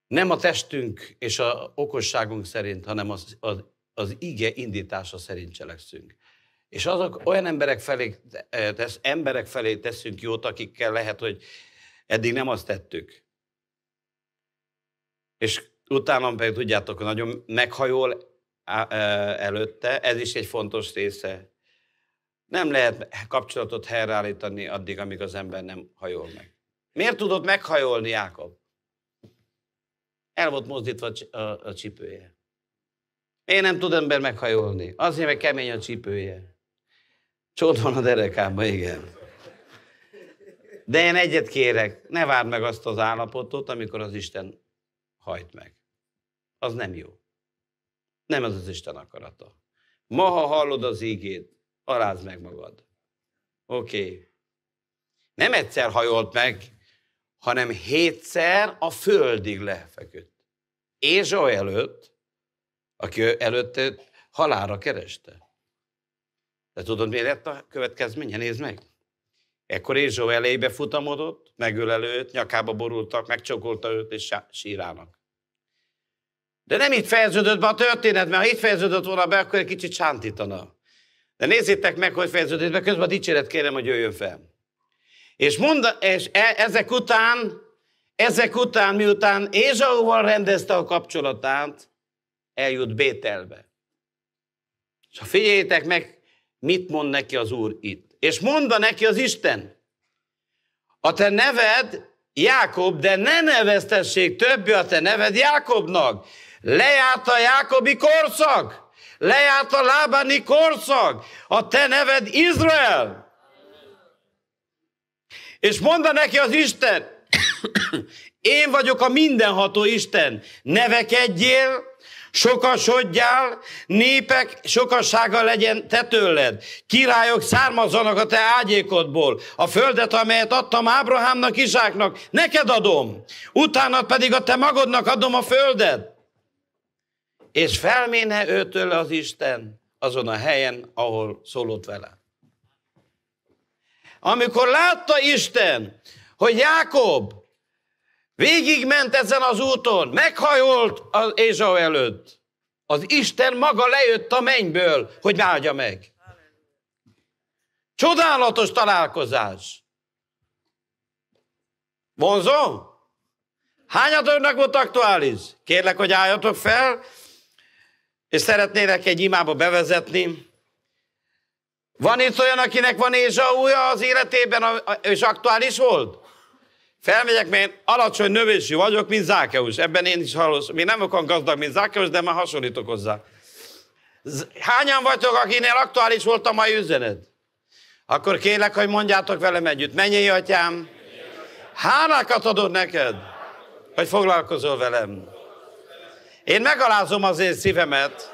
nem a testünk és a okosságunk szerint, hanem az, az az ige indítása szerint cselekszünk. És azok olyan emberek felé, eh, tesz, emberek felé teszünk jót, akikkel lehet, hogy eddig nem azt tettük. És utána pedig tudjátok, nagyon meghajol eh, előtte, ez is egy fontos része. Nem lehet kapcsolatot helyreállítani addig, amíg az ember nem hajol meg. Miért tudott meghajolni Jákob? El volt mozdítva a csipője. Én nem tud ember meghajolni. Azért, mert kemény a csípője. Csód van a derekában, igen. De én egyet kérek, ne várd meg azt az állapotot, amikor az Isten hajt meg. Az nem jó. Nem az az Isten akarata. Ma, ha hallod az ígét, alázd meg magad. Oké. Okay. Nem egyszer hajolt meg, hanem hétszer a földig lefeküdt. Ézsau előtt aki előtte halára kereste. De tudod, mi lett a következménye? Nézd meg! Ekkor Ézsó elébe futamodott, megölelő őt, nyakába borultak, megcsokolta őt, és sírának. De nem itt fejeződött be a történet, mert ha itt fejeződött volna be, akkor egy kicsit sántítana. De nézzétek meg, hogy fejeződött be, közben a dicséret kérem, hogy jöjjön fel. És, mond, és e, ezek után, ezek után, miután Ézsóval rendezte a kapcsolatát, eljut Bételbe. És ha figyeljétek meg, mit mond neki az Úr itt. És mondta neki az Isten, a te neved Jákob, de ne neveztessék Többi a te neved Jákobnak. Lejárt a Jákobi korszak, lejárt a Lábáni korszak, a te neved Izrael. És mondta neki az Isten, (coughs) én vagyok a mindenható Isten, nevekedjél, sokasodjál, népek sokassága legyen te tőled, királyok származzanak a te ágyékodból, a földet, amelyet adtam Ábrahámnak, Izsáknak, neked adom, utána pedig a te magodnak adom a földet. És felméne őtől az Isten azon a helyen, ahol szólott vele. Amikor látta Isten, hogy Jákob ment ezen az úton, meghajolt az Ézsau előtt. Az Isten maga lejött a mennyből, hogy áldja meg. Csodálatos találkozás. Vonzó? Hányatoknak volt aktuális? Kérlek, hogy álljatok fel, és szeretnélek egy imába bevezetni. Van itt olyan, akinek van Ézsaúja az életében, és aktuális volt? Felmegyek, mert én alacsony növésű vagyok, mint Zákeus. Ebben én is hallom. mi nem olyan gazdag, mint Zákeus, de már hasonlítok hozzá. Hányan vagytok, akinél aktuális volt a mai üzenet? Akkor kérlek, hogy mondjátok velem együtt. Menjél, atyám! Hálákat adod neked, hogy foglalkozol velem. Én megalázom az én szívemet,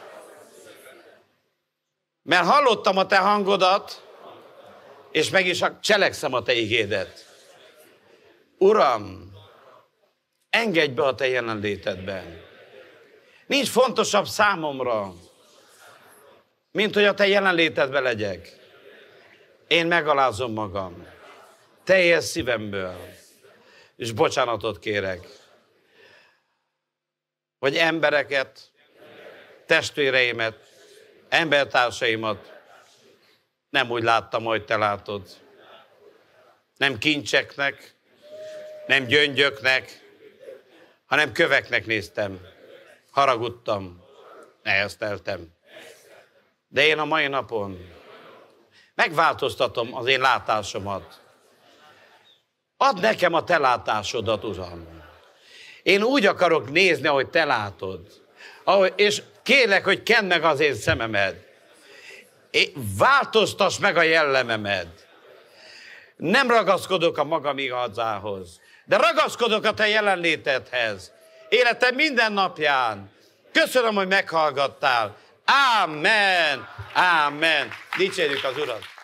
mert hallottam a te hangodat, és meg is cselekszem a te igédet. Uram, engedj be a te jelenlétedben. Nincs fontosabb számomra, mint hogy a te jelenlétedben legyek. Én megalázom magam, teljes szívemből, és bocsánatot kérek, hogy embereket, testvéreimet, embertársaimat nem úgy láttam, hogy te látod. Nem kincseknek, nem gyöngyöknek, hanem köveknek néztem. Haragudtam, nehezteltem. De én a mai napon megváltoztatom az én látásomat. Add nekem a te látásodat, Uram. Én úgy akarok nézni, ahogy te látod. Ahogy, és kérlek, hogy kedd meg az én szememet. Változtass meg a jellememet. Nem ragaszkodok a magam igazához de ragaszkodok a te jelenlétedhez. Életem minden napján. Köszönöm, hogy meghallgattál. Ámen, ámen. Dicsérjük az Urat.